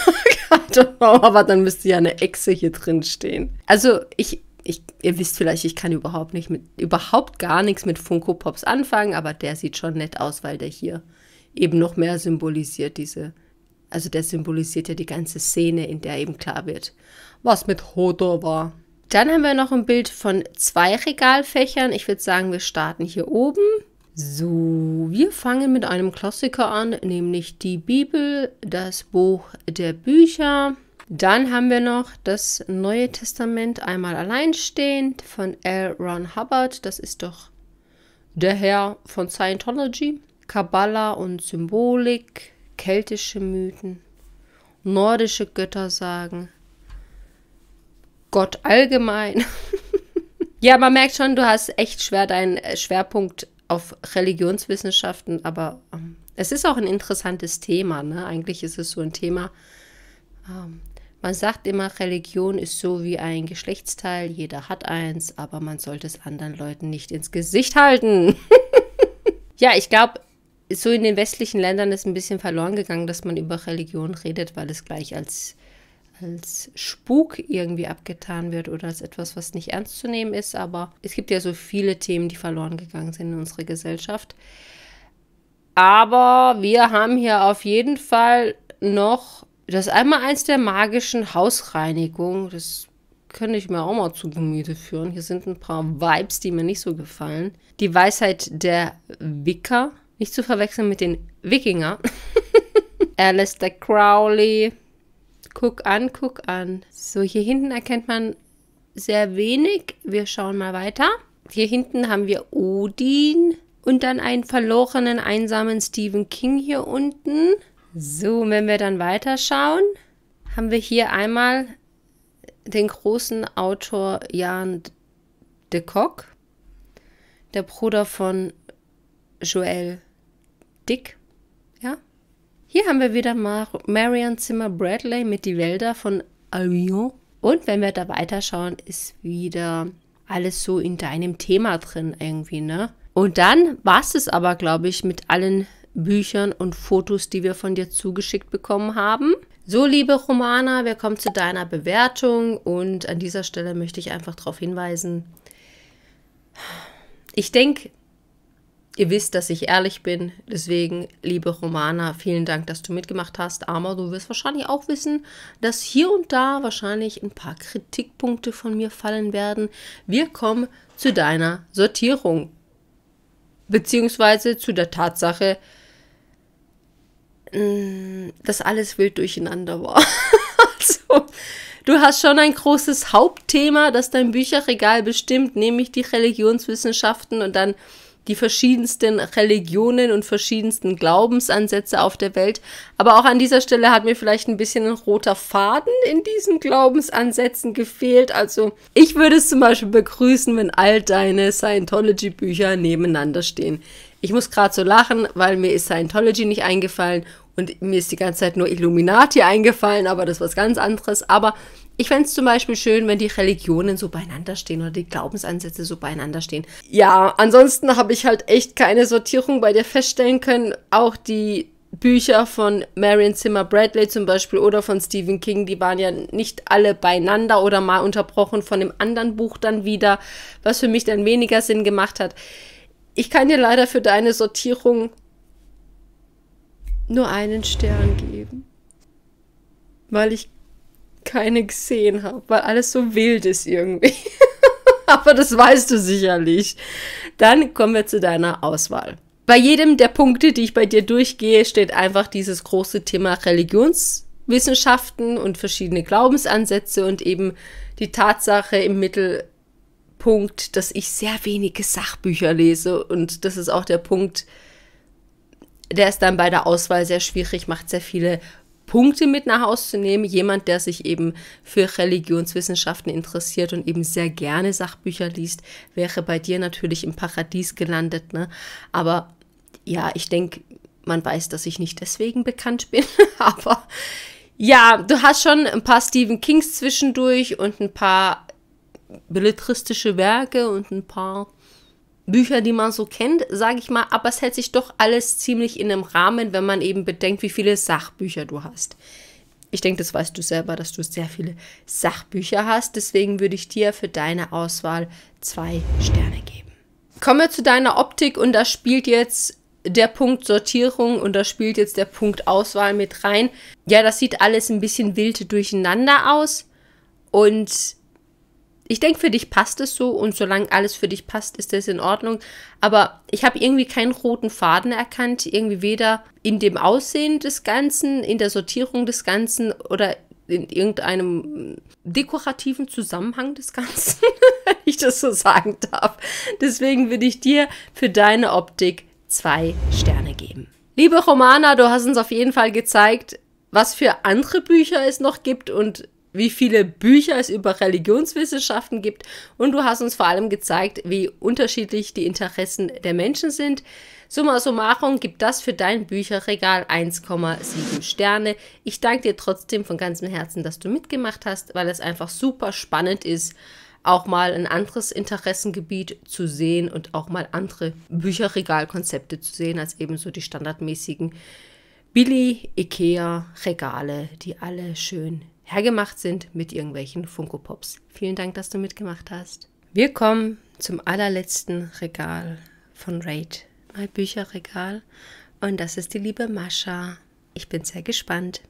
Speaker 1: I don't know, aber dann müsste ja eine Echse hier drin stehen. Also, ich ich, ihr wisst vielleicht, ich kann überhaupt nicht mit, überhaupt gar nichts mit Funko Pops anfangen, aber der sieht schon nett aus, weil der hier eben noch mehr symbolisiert diese, also der symbolisiert ja die ganze Szene, in der eben klar wird, was mit Hodor war. Dann haben wir noch ein Bild von zwei Regalfächern. Ich würde sagen, wir starten hier oben. So, wir fangen mit einem Klassiker an, nämlich die Bibel, das Buch der Bücher. Dann haben wir noch das Neue Testament einmal alleinstehend von L. Ron Hubbard. Das ist doch der Herr von Scientology. Kabbalah und Symbolik, keltische Mythen, nordische Göttersagen, Gott allgemein. ja, man merkt schon, du hast echt schwer deinen äh, Schwerpunkt auf Religionswissenschaften, aber ähm, es ist auch ein interessantes Thema. Ne? Eigentlich ist es so ein Thema, ähm, man sagt immer, Religion ist so wie ein Geschlechtsteil, jeder hat eins, aber man sollte es anderen Leuten nicht ins Gesicht halten. ja, ich glaube, so in den westlichen Ländern ist ein bisschen verloren gegangen, dass man über Religion redet, weil es gleich als, als Spuk irgendwie abgetan wird oder als etwas, was nicht ernst zu nehmen ist. Aber es gibt ja so viele Themen, die verloren gegangen sind in unserer Gesellschaft. Aber wir haben hier auf jeden Fall noch das ist einmal eins der magischen Hausreinigung. Das könnte ich mir auch mal zu Gemüte führen. Hier sind ein paar Vibes, die mir nicht so gefallen. Die Weisheit der Wicker. Nicht zu verwechseln mit den Wikinger. Alistair Crowley. Guck an, guck an. So, hier hinten erkennt man sehr wenig. Wir schauen mal weiter. Hier hinten haben wir Odin und dann einen verlorenen, einsamen Stephen King hier unten. So, wenn wir dann weiterschauen, haben wir hier einmal den großen Autor Jan de Kock, der Bruder von Joel Dick. Ja. Hier haben wir wieder Mar Marion Zimmer Bradley mit Die Wälder von Albion. Und wenn wir da weiterschauen, ist wieder alles so in deinem Thema drin irgendwie, ne? Und dann war es aber, glaube ich, mit allen Büchern und Fotos, die wir von dir zugeschickt bekommen haben. So, liebe Romana, wir kommen zu deiner Bewertung und an dieser Stelle möchte ich einfach darauf hinweisen, ich denke, ihr wisst, dass ich ehrlich bin. Deswegen, liebe Romana, vielen Dank, dass du mitgemacht hast. Aber du wirst wahrscheinlich auch wissen, dass hier und da wahrscheinlich ein paar Kritikpunkte von mir fallen werden. Wir kommen zu deiner Sortierung. Beziehungsweise zu der Tatsache, Mm, das alles wild durcheinander war. also, du hast schon ein großes Hauptthema, das dein Bücherregal bestimmt, nämlich die Religionswissenschaften und dann die verschiedensten Religionen und verschiedensten Glaubensansätze auf der Welt. Aber auch an dieser Stelle hat mir vielleicht ein bisschen ein roter Faden in diesen Glaubensansätzen gefehlt. Also ich würde es zum Beispiel begrüßen, wenn all deine Scientology-Bücher nebeneinander stehen. Ich muss gerade so lachen, weil mir ist Scientology nicht eingefallen und mir ist die ganze Zeit nur Illuminati eingefallen, aber das ist was ganz anderes. Aber ich fände es zum Beispiel schön, wenn die Religionen so beieinander stehen oder die Glaubensansätze so beieinander stehen. Ja, ansonsten habe ich halt echt keine Sortierung bei dir feststellen können. Auch die Bücher von Marion Zimmer Bradley zum Beispiel oder von Stephen King, die waren ja nicht alle beieinander oder mal unterbrochen von dem anderen Buch dann wieder, was für mich dann weniger Sinn gemacht hat. Ich kann dir leider für deine Sortierung nur einen Stern geben. Weil ich keine gesehen habe, weil alles so wild ist irgendwie. Aber das weißt du sicherlich. Dann kommen wir zu deiner Auswahl. Bei jedem der Punkte, die ich bei dir durchgehe, steht einfach dieses große Thema Religionswissenschaften und verschiedene Glaubensansätze und eben die Tatsache im Mittel Punkt, dass ich sehr wenige Sachbücher lese und das ist auch der Punkt, der ist dann bei der Auswahl sehr schwierig, macht sehr viele Punkte mit nach Hause zu nehmen. Jemand, der sich eben für Religionswissenschaften interessiert und eben sehr gerne Sachbücher liest, wäre bei dir natürlich im Paradies gelandet. Ne? Aber ja, ich denke, man weiß, dass ich nicht deswegen bekannt bin. Aber ja, du hast schon ein paar Stephen Kings zwischendurch und ein paar belletristische Werke und ein paar Bücher, die man so kennt, sage ich mal, aber es hält sich doch alles ziemlich in einem Rahmen, wenn man eben bedenkt, wie viele Sachbücher du hast. Ich denke, das weißt du selber, dass du sehr viele Sachbücher hast, deswegen würde ich dir für deine Auswahl zwei Sterne geben. Kommen wir zu deiner Optik und da spielt jetzt der Punkt Sortierung und da spielt jetzt der Punkt Auswahl mit rein. Ja, das sieht alles ein bisschen wild durcheinander aus und ich denke, für dich passt es so und solange alles für dich passt, ist das in Ordnung. Aber ich habe irgendwie keinen roten Faden erkannt, irgendwie weder in dem Aussehen des Ganzen, in der Sortierung des Ganzen oder in irgendeinem dekorativen Zusammenhang des Ganzen, wenn ich das so sagen darf. Deswegen würde ich dir für deine Optik zwei Sterne geben. Liebe Romana, du hast uns auf jeden Fall gezeigt, was für andere Bücher es noch gibt und wie viele Bücher es über Religionswissenschaften gibt und du hast uns vor allem gezeigt, wie unterschiedlich die Interessen der Menschen sind. Summa summarum gibt das für dein Bücherregal 1,7 Sterne. Ich danke dir trotzdem von ganzem Herzen, dass du mitgemacht hast, weil es einfach super spannend ist, auch mal ein anderes Interessengebiet zu sehen und auch mal andere Bücherregalkonzepte zu sehen, als ebenso die standardmäßigen Billy-Ikea-Regale, die alle schön hergemacht sind mit irgendwelchen Funko Pops. Vielen Dank, dass du mitgemacht hast. Wir kommen zum allerletzten Regal von Raid, mein Bücherregal. Und das ist die liebe Mascha. Ich bin sehr gespannt.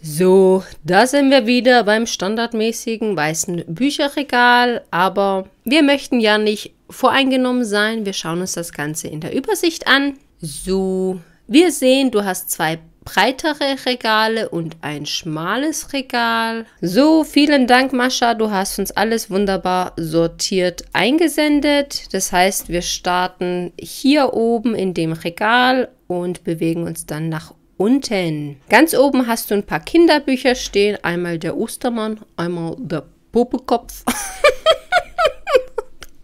Speaker 1: So, da sind wir wieder beim standardmäßigen weißen Bücherregal, aber wir möchten ja nicht voreingenommen sein. Wir schauen uns das Ganze in der Übersicht an. So, wir sehen, du hast zwei breitere Regale und ein schmales Regal. So, vielen Dank, Mascha. Du hast uns alles wunderbar sortiert eingesendet. Das heißt, wir starten hier oben in dem Regal und bewegen uns dann nach unten. Ganz oben hast du ein paar Kinderbücher stehen. Einmal der Ostermann, einmal der Popekopf.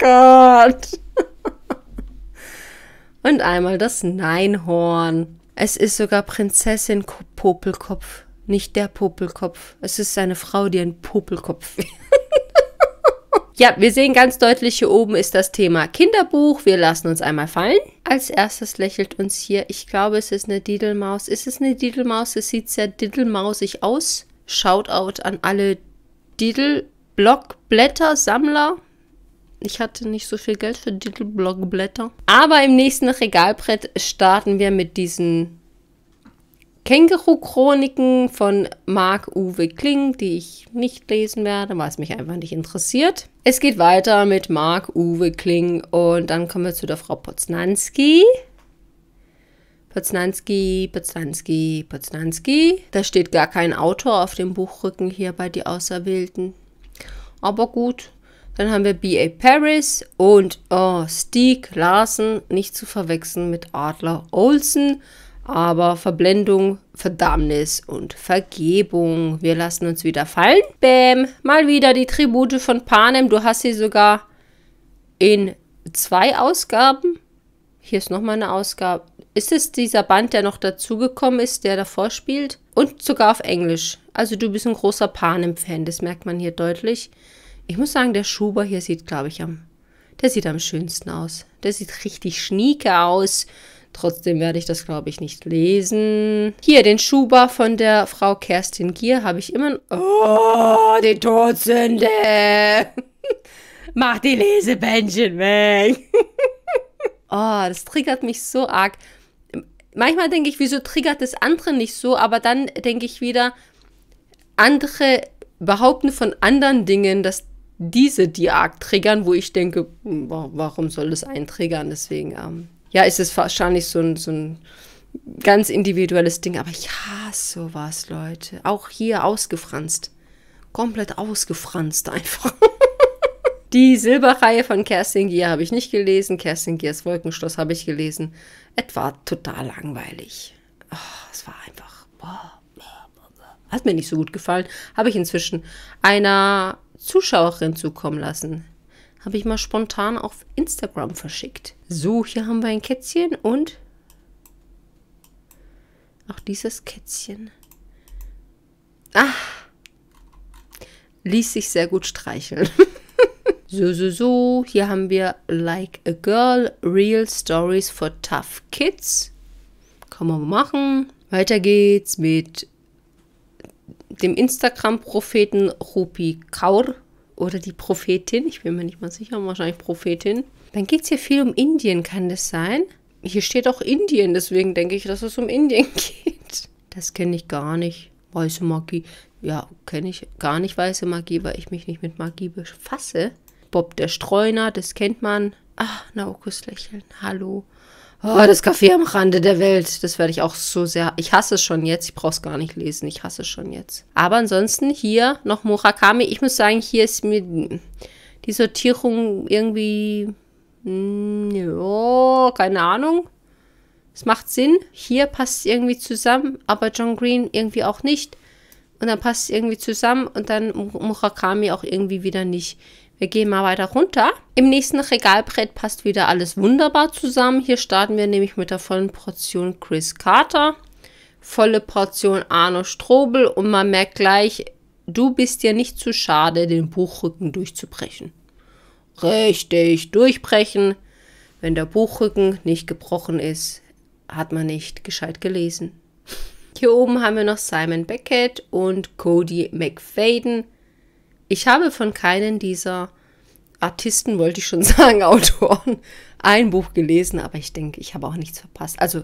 Speaker 1: Oh Gott und einmal das Neinhorn. Es ist sogar Prinzessin Popelkopf, nicht der Popelkopf. Es ist eine Frau, die ein Popelkopf wird. Ja, wir sehen ganz deutlich hier oben ist das Thema Kinderbuch. Wir lassen uns einmal fallen. Als erstes lächelt uns hier, ich glaube, es ist eine Didelmaus. Ist es eine Didelmaus? Es sieht sehr didelmausig aus. Shoutout an alle Didel-Blockblätter-Sammler. Ich hatte nicht so viel Geld für Titelblockblätter. Aber im nächsten Regalbrett starten wir mit diesen Känguru-Chroniken von Marc-Uwe Kling, die ich nicht lesen werde, weil es mich einfach nicht interessiert. Es geht weiter mit Marc-Uwe Kling und dann kommen wir zu der Frau Poznanski. Poznanski, Poznanski, Poznanski. Da steht gar kein Autor auf dem Buchrücken hier bei Die Auserwählten. Aber gut, dann haben wir B.A. Paris und oh, Stieg Larsen, nicht zu verwechseln mit Adler Olsen. Aber Verblendung, Verdammnis und Vergebung. Wir lassen uns wieder fallen. Bäm, mal wieder die Tribute von Panem. Du hast sie sogar in zwei Ausgaben. Hier ist nochmal eine Ausgabe. Ist es dieser Band, der noch dazugekommen ist, der davor spielt? Und sogar auf Englisch. Also du bist ein großer Panem-Fan, das merkt man hier deutlich. Ich muss sagen, der Schuber hier sieht, glaube ich, am, der sieht am schönsten aus. Der sieht richtig schnieke aus. Trotzdem werde ich das, glaube ich, nicht lesen. Hier, den Schuber von der Frau Kerstin Gier habe ich immer... Oh, die Todsünde! Mach die Lesebändchen weg! oh, das triggert mich so arg. Manchmal denke ich, wieso triggert das andere nicht so? Aber dann denke ich wieder, andere behaupten von anderen Dingen, dass diese die arg triggern, wo ich denke, hm, warum soll das einen triggern? Deswegen, ähm, ja, ist es wahrscheinlich so ein, so ein ganz individuelles Ding, aber ich hasse sowas, Leute. Auch hier ausgefranst. Komplett ausgefranst einfach. Die Silberreihe von Kerstin Gier habe ich nicht gelesen. Kerstin Giers Wolkenschloss habe ich gelesen. Es war total langweilig. Ah, es war einfach. boah. Hat mir nicht so gut gefallen. Habe ich inzwischen einer Zuschauerin zukommen lassen. Habe ich mal spontan auf Instagram verschickt. So, hier haben wir ein Kätzchen und auch dieses Kätzchen. Ah! Ließ sich sehr gut streicheln. so, so, so. Hier haben wir Like a Girl, Real Stories for Tough Kids. Kann man machen. Weiter geht's mit dem Instagram-Propheten Rupi Kaur oder die Prophetin, ich bin mir nicht mal sicher, wahrscheinlich Prophetin. Dann geht es hier viel um Indien, kann das sein? Hier steht auch Indien, deswegen denke ich, dass es um Indien geht. Das kenne ich gar nicht. Weiße Magie. Ja, kenne ich gar nicht weiße Magie, weil ich mich nicht mit Magie befasse. Bob der Streuner, das kennt man. Ach, Naokus Lächeln. Hallo. Oh, das Café am Rande der Welt. Das werde ich auch so sehr. Ich hasse es schon jetzt. Ich brauche es gar nicht lesen. Ich hasse es schon jetzt. Aber ansonsten hier noch Murakami. Ich muss sagen, hier ist mir die Sortierung irgendwie. Mm, jo, keine Ahnung. Es macht Sinn. Hier passt es irgendwie zusammen, aber John Green irgendwie auch nicht. Und dann passt es irgendwie zusammen und dann Murakami auch irgendwie wieder nicht. Wir gehen mal weiter runter. Im nächsten Regalbrett passt wieder alles wunderbar zusammen. Hier starten wir nämlich mit der vollen Portion Chris Carter. Volle Portion Arno Strobel und man merkt gleich, du bist dir nicht zu schade, den Buchrücken durchzubrechen. Richtig, durchbrechen. Wenn der Buchrücken nicht gebrochen ist, hat man nicht gescheit gelesen. Hier oben haben wir noch Simon Beckett und Cody McFaden. Ich habe von keinen dieser Artisten, wollte ich schon sagen, Autoren, ein Buch gelesen, aber ich denke, ich habe auch nichts verpasst. Also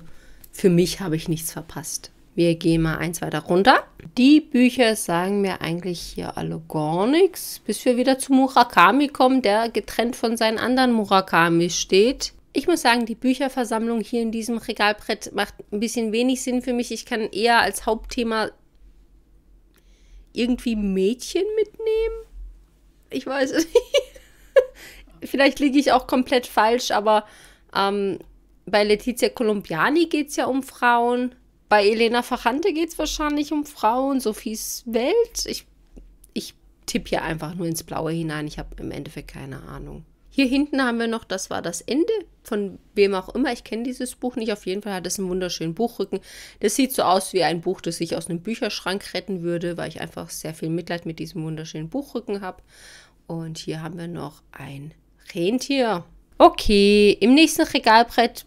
Speaker 1: für mich habe ich nichts verpasst. Wir gehen mal eins weiter runter. Die Bücher sagen mir eigentlich hier alle gar nichts, bis wir wieder zu Murakami kommen, der getrennt von seinen anderen Murakami steht. Ich muss sagen, die Bücherversammlung hier in diesem Regalbrett macht ein bisschen wenig Sinn für mich. Ich kann eher als Hauptthema irgendwie Mädchen mitnehmen? Ich weiß es nicht. Vielleicht liege ich auch komplett falsch, aber ähm, bei Letizia Colombiani geht es ja um Frauen. Bei Elena Fachante geht es wahrscheinlich um Frauen. Sophies Welt. Ich, ich tippe hier einfach nur ins Blaue hinein. Ich habe im Endeffekt keine Ahnung. Hier hinten haben wir noch, das war das Ende von wem auch immer. Ich kenne dieses Buch nicht. Auf jeden Fall hat es einen wunderschönen Buchrücken. Das sieht so aus wie ein Buch, das ich aus einem Bücherschrank retten würde, weil ich einfach sehr viel Mitleid mit diesem wunderschönen Buchrücken habe. Und hier haben wir noch ein Rentier. Okay, im nächsten Regalbrett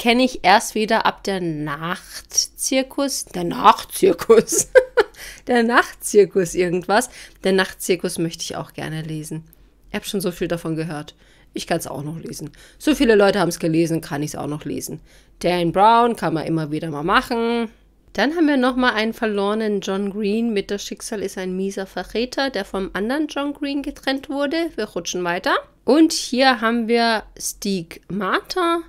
Speaker 1: kenne ich erst wieder ab der Nachtzirkus. Der Nachtzirkus. der Nachtzirkus irgendwas. Der Nachtzirkus möchte ich auch gerne lesen. Ich habe schon so viel davon gehört. Ich kann es auch noch lesen. So viele Leute haben es gelesen, kann ich es auch noch lesen. Dan Brown kann man immer wieder mal machen. Dann haben wir nochmal einen verlorenen John Green mit Das Schicksal ist ein mieser Verräter, der vom anderen John Green getrennt wurde. Wir rutschen weiter. Und hier haben wir Steak Martha.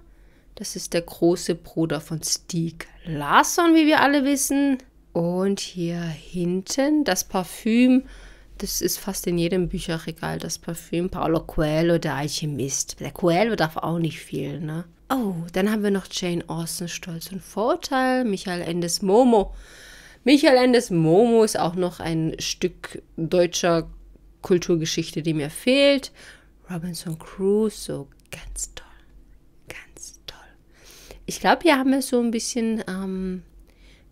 Speaker 1: Das ist der große Bruder von Steak Larsson, wie wir alle wissen. Und hier hinten das Parfüm das ist fast in jedem Bücherregal das Parfüm. Paolo Coelho, der Alchemist. Der Coelho darf auch nicht fehlen, ne? Oh, dann haben wir noch Jane Austen, Stolz und Vorteil. Michael Endes Momo. Michael Endes Momo ist auch noch ein Stück deutscher Kulturgeschichte, die mir fehlt. Robinson Crusoe, ganz toll. Ganz toll. Ich glaube, hier haben wir so ein bisschen ähm,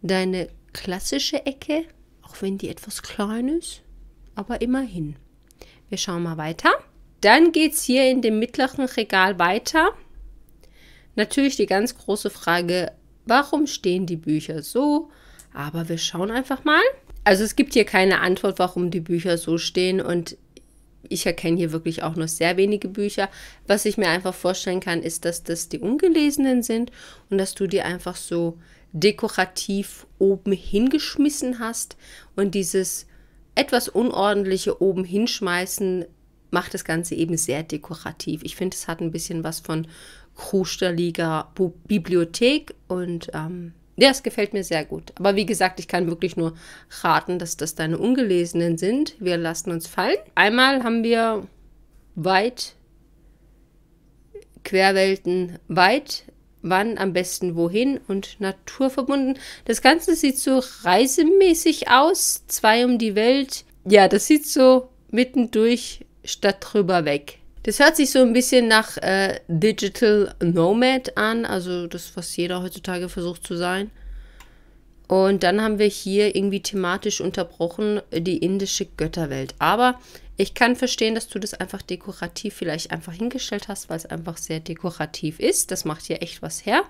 Speaker 1: deine klassische Ecke, auch wenn die etwas klein ist aber immerhin. Wir schauen mal weiter. Dann geht es hier in dem mittleren Regal weiter. Natürlich die ganz große Frage, warum stehen die Bücher so? Aber wir schauen einfach mal. Also es gibt hier keine Antwort, warum die Bücher so stehen und ich erkenne hier wirklich auch nur sehr wenige Bücher. Was ich mir einfach vorstellen kann, ist, dass das die ungelesenen sind und dass du die einfach so dekorativ oben hingeschmissen hast und dieses etwas unordentliche oben hinschmeißen macht das Ganze eben sehr dekorativ. Ich finde, es hat ein bisschen was von Krusterliger Bibliothek und ähm, ja, es gefällt mir sehr gut. Aber wie gesagt, ich kann wirklich nur raten, dass das deine Ungelesenen sind. Wir lassen uns fallen. Einmal haben wir weit Querwelten weit wann am besten wohin und naturverbunden. Das Ganze sieht so reisemäßig aus. Zwei um die Welt. Ja, das sieht so mittendurch statt drüber weg. Das hört sich so ein bisschen nach äh, Digital Nomad an, also das, was jeder heutzutage versucht zu sein. Und dann haben wir hier irgendwie thematisch unterbrochen äh, die indische Götterwelt. Aber ich kann verstehen, dass du das einfach dekorativ vielleicht einfach hingestellt hast, weil es einfach sehr dekorativ ist. Das macht hier echt was her.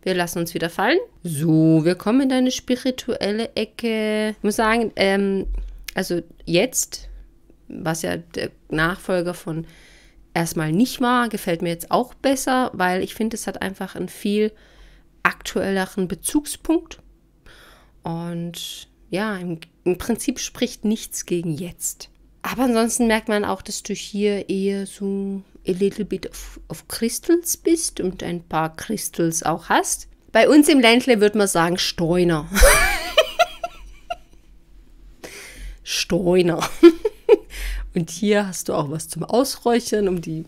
Speaker 1: Wir lassen uns wieder fallen. So, wir kommen in deine spirituelle Ecke. Ich muss sagen, ähm, also jetzt, was ja der Nachfolger von erstmal nicht war, gefällt mir jetzt auch besser, weil ich finde, es hat einfach einen viel aktuelleren Bezugspunkt. Und ja, im, im Prinzip spricht nichts gegen jetzt. Aber ansonsten merkt man auch, dass du hier eher so a little bit of, of Crystals bist und ein paar Crystals auch hast. Bei uns im Ländle würde man sagen Steuner. Steuner. und hier hast du auch was zum Ausräuchern, um die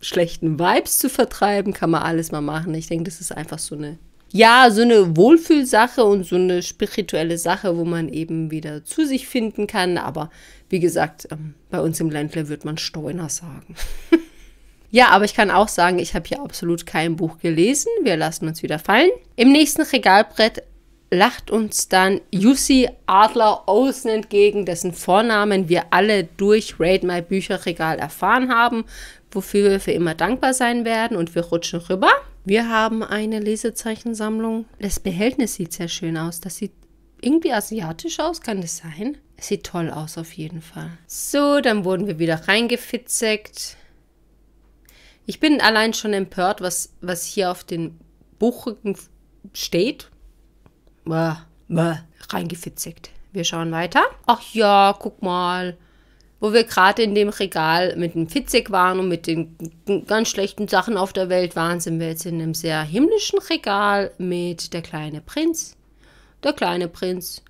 Speaker 1: schlechten Vibes zu vertreiben. Kann man alles mal machen. Ich denke, das ist einfach so eine ja, so eine Wohlfühlsache und so eine spirituelle Sache, wo man eben wieder zu sich finden kann, aber wie gesagt, ähm, bei uns im Ländle wird man Steuner sagen. ja, aber ich kann auch sagen, ich habe hier absolut kein Buch gelesen. Wir lassen uns wieder fallen. Im nächsten Regalbrett lacht uns dann Jussi Adler Olsen entgegen, dessen Vornamen wir alle durch Raid My Bücherregal erfahren haben, wofür wir für immer dankbar sein werden und wir rutschen rüber. Wir haben eine Lesezeichensammlung. Das Behältnis sieht sehr schön aus. Das sieht irgendwie asiatisch aus, kann das sein? Sieht toll aus auf jeden Fall. So, dann wurden wir wieder reingefitzeckt. Ich bin allein schon empört, was, was hier auf den Buchrücken steht. Bäh, bäh, reingefitzigt. Wir schauen weiter. Ach ja, guck mal. Wo wir gerade in dem Regal mit dem Fitzek waren und mit den ganz schlechten Sachen auf der Welt waren, sind wir jetzt in einem sehr himmlischen Regal mit der kleine Prinz. Der kleine Prinz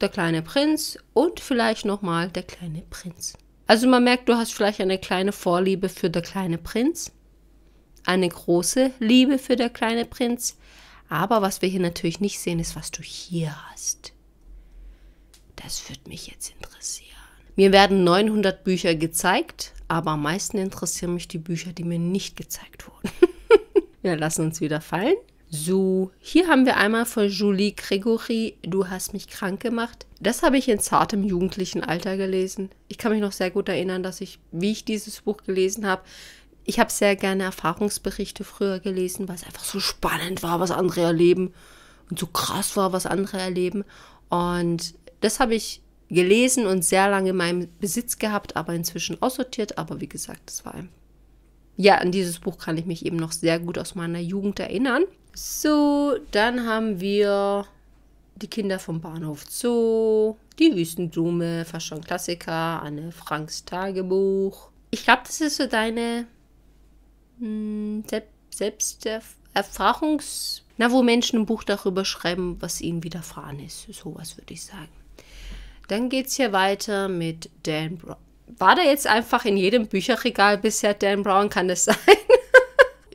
Speaker 1: der kleine Prinz und vielleicht nochmal der kleine Prinz. Also man merkt, du hast vielleicht eine kleine Vorliebe für der kleine Prinz, eine große Liebe für der kleine Prinz, aber was wir hier natürlich nicht sehen, ist, was du hier hast. Das würde mich jetzt interessieren. Mir werden 900 Bücher gezeigt, aber am meisten interessieren mich die Bücher, die mir nicht gezeigt wurden. wir lassen uns wieder fallen. So, hier haben wir einmal von Julie Gregory, Du hast mich krank gemacht. Das habe ich in zartem jugendlichen Alter gelesen. Ich kann mich noch sehr gut erinnern, dass ich, wie ich dieses Buch gelesen habe, ich habe sehr gerne Erfahrungsberichte früher gelesen, weil es einfach so spannend war, was andere erleben und so krass war, was andere erleben. Und das habe ich gelesen und sehr lange in meinem Besitz gehabt, aber inzwischen aussortiert. Aber wie gesagt, es war ein. Ja, an dieses Buch kann ich mich eben noch sehr gut aus meiner Jugend erinnern. So, dann haben wir die Kinder vom Bahnhof Zoo, die Wüstenblume, fast schon Klassiker, Anne Franks Tagebuch. Ich glaube, das ist so deine hm, Selbsterfahrungs... Na, wo Menschen ein Buch darüber schreiben, was ihnen widerfahren ist. Sowas würde ich sagen. Dann geht es hier weiter mit Dan Brown. War da jetzt einfach in jedem Bücherregal bisher Dan Brown? Kann das sein?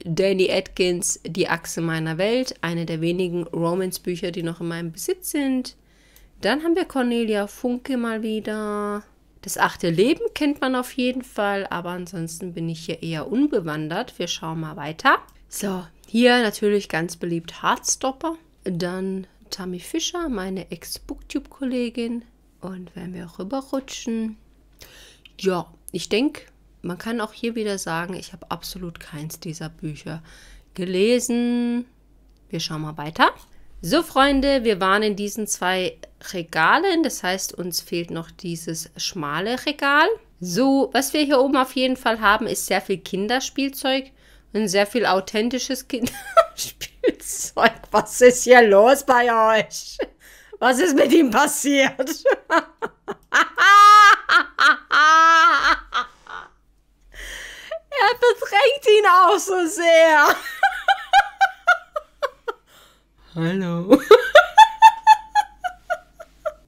Speaker 1: Danny Atkins, Die Achse meiner Welt, eine der wenigen Romance-Bücher, die noch in meinem Besitz sind. Dann haben wir Cornelia Funke mal wieder. Das achte Leben kennt man auf jeden Fall, aber ansonsten bin ich hier eher unbewandert. Wir schauen mal weiter. So, hier natürlich ganz beliebt Heartstopper. Dann Tammy Fischer, meine Ex-Booktube-Kollegin. Und wenn wir rüberrutschen. Ja, ich denke, man kann auch hier wieder sagen, ich habe absolut keins dieser Bücher gelesen. Wir schauen mal weiter. So, Freunde, wir waren in diesen zwei Regalen. Das heißt, uns fehlt noch dieses schmale Regal. So, was wir hier oben auf jeden Fall haben, ist sehr viel Kinderspielzeug und sehr viel authentisches Kinderspielzeug. Was ist hier los bei euch? Was ist mit ihm passiert? Er bedrängt ihn auch so sehr. Hallo.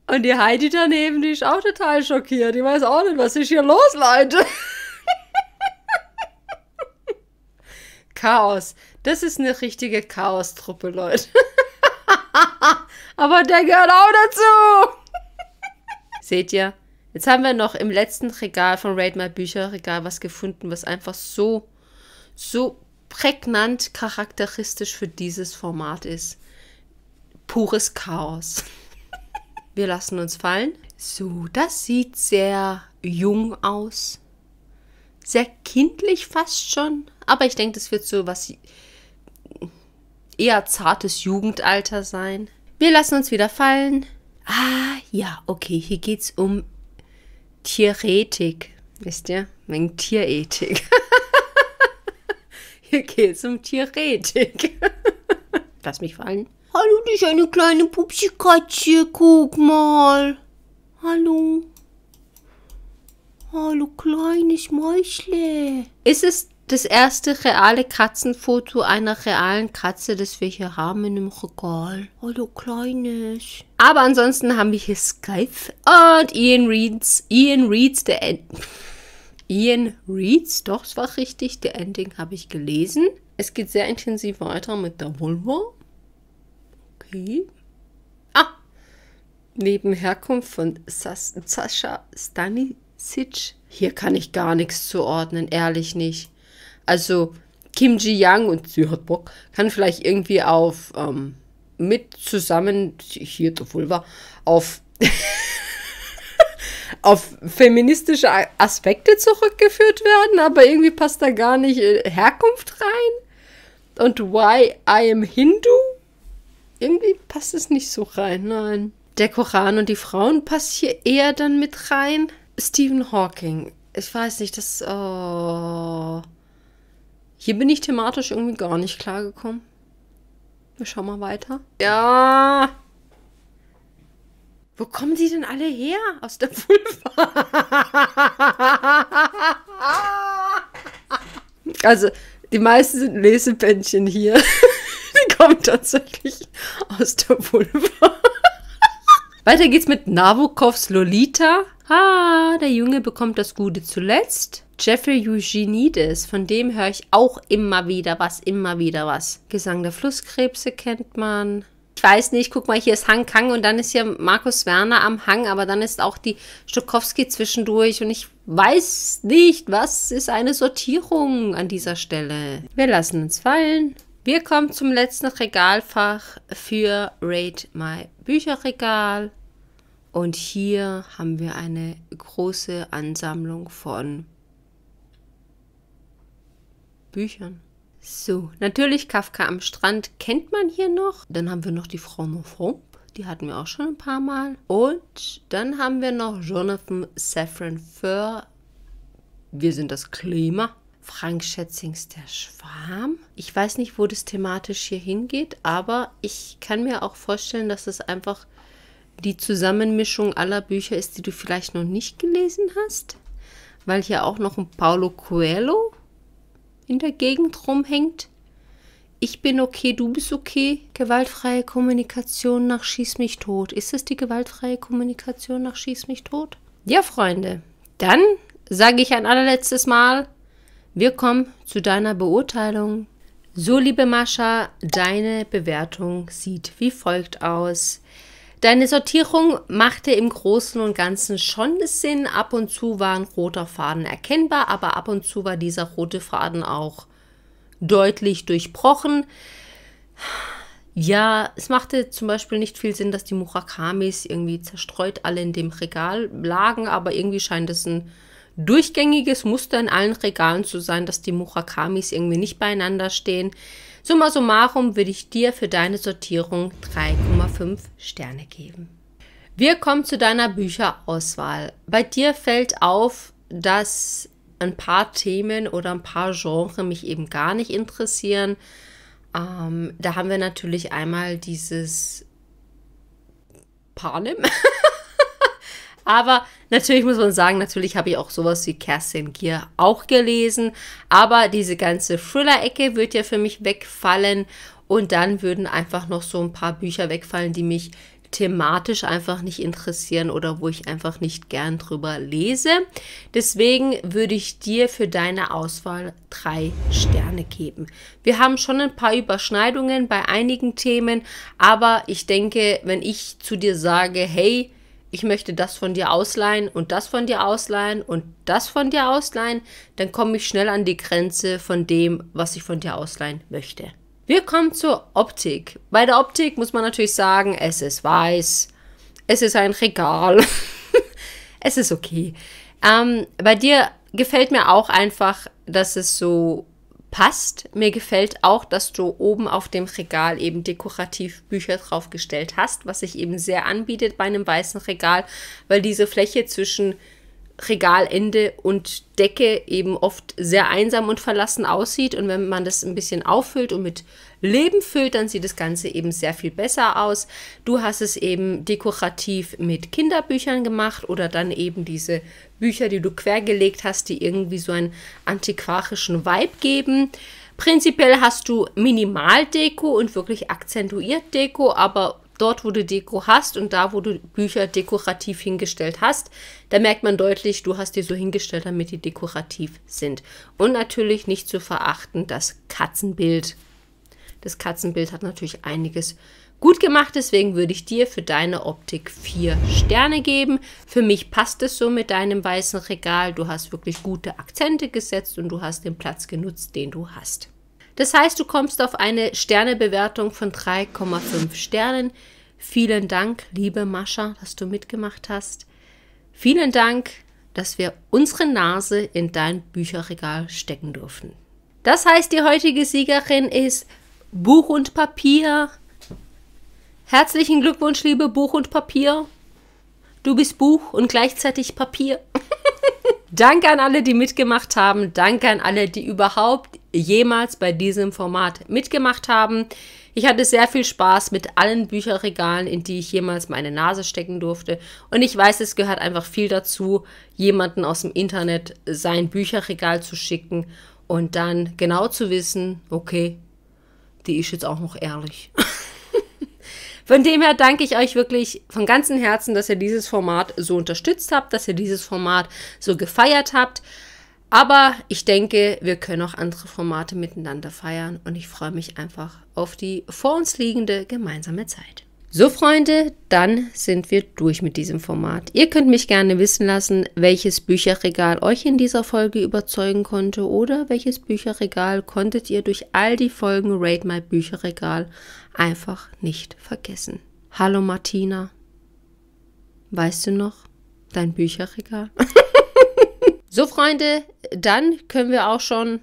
Speaker 1: Und die Heidi daneben, die ist auch total schockiert. Die weiß auch nicht, was ist hier los, Leute. Chaos. Das ist eine richtige Chaos-Truppe, Leute. Aber der gehört auch dazu. Seht ihr, Jetzt haben wir noch im letzten Regal von Raid My Bücherregal was gefunden, was einfach so, so prägnant charakteristisch für dieses Format ist. Pures Chaos. wir lassen uns fallen. So, das sieht sehr jung aus. Sehr kindlich fast schon. Aber ich denke, das wird so was eher zartes Jugendalter sein. Wir lassen uns wieder fallen. Ah, ja, okay, hier geht es um Tierethik, wisst ihr? Wegen Tierethik. Hier es um Tierethik. Lass mich fallen. Hallo, du eine kleine Pupsi-Katze, guck mal. Hallo. Hallo, kleines Mäusle. Ist es das erste reale Katzenfoto einer realen Katze, das wir hier haben in dem Regal. Oh, du kleines. Aber ansonsten haben wir hier Skype und Ian Reeds. Ian Reeds, der End. Ian Reeds, doch, es war richtig. Der Ending habe ich gelesen. Es geht sehr intensiv weiter mit der Vulva. Okay. Ah! Neben Herkunft von Sas Sascha Stanisic. Hier kann ich gar nichts zuordnen, ehrlich nicht. Also Kim Ji-young und sie hat Bock, kann vielleicht irgendwie auf ähm, mit zusammen, hier der Vulva, auf, auf feministische Aspekte zurückgeführt werden, aber irgendwie passt da gar nicht äh, Herkunft rein. Und why I am Hindu? Irgendwie passt es nicht so rein, nein. Der Koran und die Frauen passt hier eher dann mit rein. Stephen Hawking. Ich weiß nicht, das. Oh. Hier bin ich thematisch irgendwie gar nicht klargekommen. Wir schauen mal weiter. Ja. Wo kommen sie denn alle her? Aus der Vulva. also, die meisten sind Lesebändchen hier. die kommen tatsächlich aus der Vulva. Weiter geht's mit Nabokovs Lolita. Ah, der Junge bekommt das Gute zuletzt. Jeffrey Eugenides, von dem höre ich auch immer wieder was, immer wieder was. Gesang der Flusskrebse kennt man. Ich weiß nicht, guck mal, hier ist Hang Kang und dann ist hier Markus Werner am Hang, aber dann ist auch die Stokowski zwischendurch und ich weiß nicht, was ist eine Sortierung an dieser Stelle. Wir lassen uns fallen. Wir kommen zum letzten Regalfach für Raid My Bücherregal. Und hier haben wir eine große Ansammlung von Büchern. So, natürlich Kafka am Strand kennt man hier noch. Dann haben wir noch die Frau Moffon. Die hatten wir auch schon ein paar Mal. Und dann haben wir noch Jonathan Safran Foer. Wir sind das Klima. Frank Schätzings Der Schwarm. Ich weiß nicht, wo das thematisch hier hingeht, aber ich kann mir auch vorstellen, dass es einfach die Zusammenmischung aller Bücher ist, die du vielleicht noch nicht gelesen hast. Weil hier auch noch ein Paulo Coelho in der Gegend rumhängt. Ich bin okay, du bist okay. Gewaltfreie Kommunikation nach Schieß mich tot. Ist es die gewaltfreie Kommunikation nach Schieß mich tot? Ja, Freunde. Dann sage ich ein allerletztes Mal, wir kommen zu deiner Beurteilung. So, liebe Mascha, deine Bewertung sieht wie folgt aus. Deine Sortierung machte im Großen und Ganzen schon Sinn. Ab und zu war ein roter Faden erkennbar, aber ab und zu war dieser rote Faden auch deutlich durchbrochen. Ja, es machte zum Beispiel nicht viel Sinn, dass die Murakamis irgendwie zerstreut alle in dem Regal lagen, aber irgendwie scheint es ein durchgängiges Muster in allen Regalen zu sein, dass die Murakamis irgendwie nicht beieinander stehen. Summa summarum würde ich dir für deine Sortierung 3,5 Sterne geben. Wir kommen zu deiner Bücherauswahl. Bei dir fällt auf, dass ein paar Themen oder ein paar Genres mich eben gar nicht interessieren. Ähm, da haben wir natürlich einmal dieses Panem. Aber natürlich muss man sagen, natürlich habe ich auch sowas wie Kerstin Gier auch gelesen. Aber diese ganze Thriller-Ecke wird ja für mich wegfallen. Und dann würden einfach noch so ein paar Bücher wegfallen, die mich thematisch einfach nicht interessieren oder wo ich einfach nicht gern drüber lese. Deswegen würde ich dir für deine Auswahl drei Sterne geben. Wir haben schon ein paar Überschneidungen bei einigen Themen, aber ich denke, wenn ich zu dir sage, hey, ich möchte das von dir ausleihen und das von dir ausleihen und das von dir ausleihen, dann komme ich schnell an die Grenze von dem, was ich von dir ausleihen möchte. Wir kommen zur Optik. Bei der Optik muss man natürlich sagen, es ist weiß, es ist ein Regal, es ist okay. Ähm, bei dir gefällt mir auch einfach, dass es so passt. Mir gefällt auch, dass du oben auf dem Regal eben dekorativ Bücher draufgestellt hast, was sich eben sehr anbietet bei einem weißen Regal, weil diese Fläche zwischen Regalende und Decke eben oft sehr einsam und verlassen aussieht. Und wenn man das ein bisschen auffüllt und mit Leben füllt, dann sieht das Ganze eben sehr viel besser aus. Du hast es eben dekorativ mit Kinderbüchern gemacht oder dann eben diese Bücher, die du quergelegt hast, die irgendwie so einen antiquarischen Vibe geben. Prinzipiell hast du Minimaldeko und wirklich akzentuiert Deko, aber dort, wo du Deko hast und da, wo du Bücher dekorativ hingestellt hast, da merkt man deutlich, du hast die so hingestellt, damit die dekorativ sind. Und natürlich nicht zu verachten, das Katzenbild. Das Katzenbild hat natürlich einiges gut gemacht, deswegen würde ich dir für deine Optik vier Sterne geben. Für mich passt es so mit deinem weißen Regal. Du hast wirklich gute Akzente gesetzt und du hast den Platz genutzt, den du hast. Das heißt, du kommst auf eine Sternebewertung von 3,5 Sternen. Vielen Dank, liebe Mascha, dass du mitgemacht hast. Vielen Dank, dass wir unsere Nase in dein Bücherregal stecken durften. Das heißt, die heutige Siegerin ist Buch und Papier. Herzlichen Glückwunsch, liebe Buch und Papier. Du bist Buch und gleichzeitig Papier. Danke an alle, die mitgemacht haben. Danke an alle, die überhaupt jemals bei diesem Format mitgemacht haben. Ich hatte sehr viel Spaß mit allen Bücherregalen, in die ich jemals meine Nase stecken durfte. Und ich weiß, es gehört einfach viel dazu, jemanden aus dem Internet sein Bücherregal zu schicken und dann genau zu wissen, okay, die ist jetzt auch noch ehrlich. Von dem her danke ich euch wirklich von ganzem Herzen, dass ihr dieses Format so unterstützt habt, dass ihr dieses Format so gefeiert habt. Aber ich denke, wir können auch andere Formate miteinander feiern und ich freue mich einfach auf die vor uns liegende gemeinsame Zeit. So Freunde, dann sind wir durch mit diesem Format. Ihr könnt mich gerne wissen lassen, welches Bücherregal euch in dieser Folge überzeugen konnte oder welches Bücherregal konntet ihr durch all die Folgen Raid My Bücherregal einfach nicht vergessen. Hallo Martina, weißt du noch, dein Bücherregal? so, Freunde, dann können wir auch schon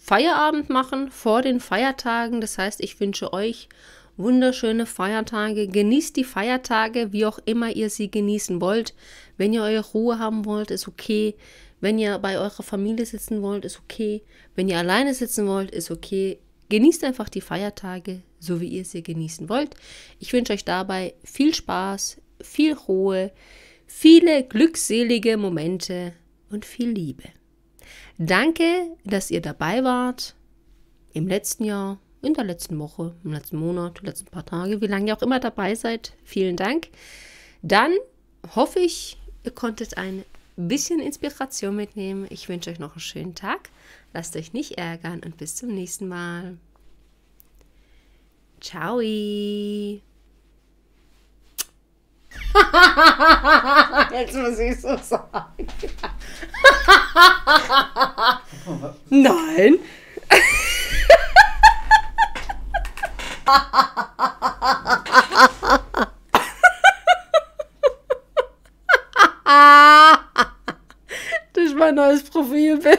Speaker 1: Feierabend machen vor den Feiertagen. Das heißt, ich wünsche euch wunderschöne Feiertage. Genießt die Feiertage, wie auch immer ihr sie genießen wollt. Wenn ihr eure Ruhe haben wollt, ist okay. Wenn ihr bei eurer Familie sitzen wollt, ist okay. Wenn ihr alleine sitzen wollt, ist okay. Genießt einfach die Feiertage, so wie ihr sie genießen wollt. Ich wünsche euch dabei viel Spaß, viel Ruhe, viele glückselige Momente und viel Liebe. Danke, dass ihr dabei wart im letzten Jahr, in der letzten Woche, im letzten Monat, die letzten paar Tage, wie lange ihr auch immer dabei seid. Vielen Dank. Dann hoffe ich, ihr konntet ein bisschen Inspiration mitnehmen. Ich wünsche euch noch einen schönen Tag. Lasst euch nicht ärgern und bis zum nächsten Mal. Ciao. Jetzt muss ich so sagen. Nein. das ist mein neues Profilbild.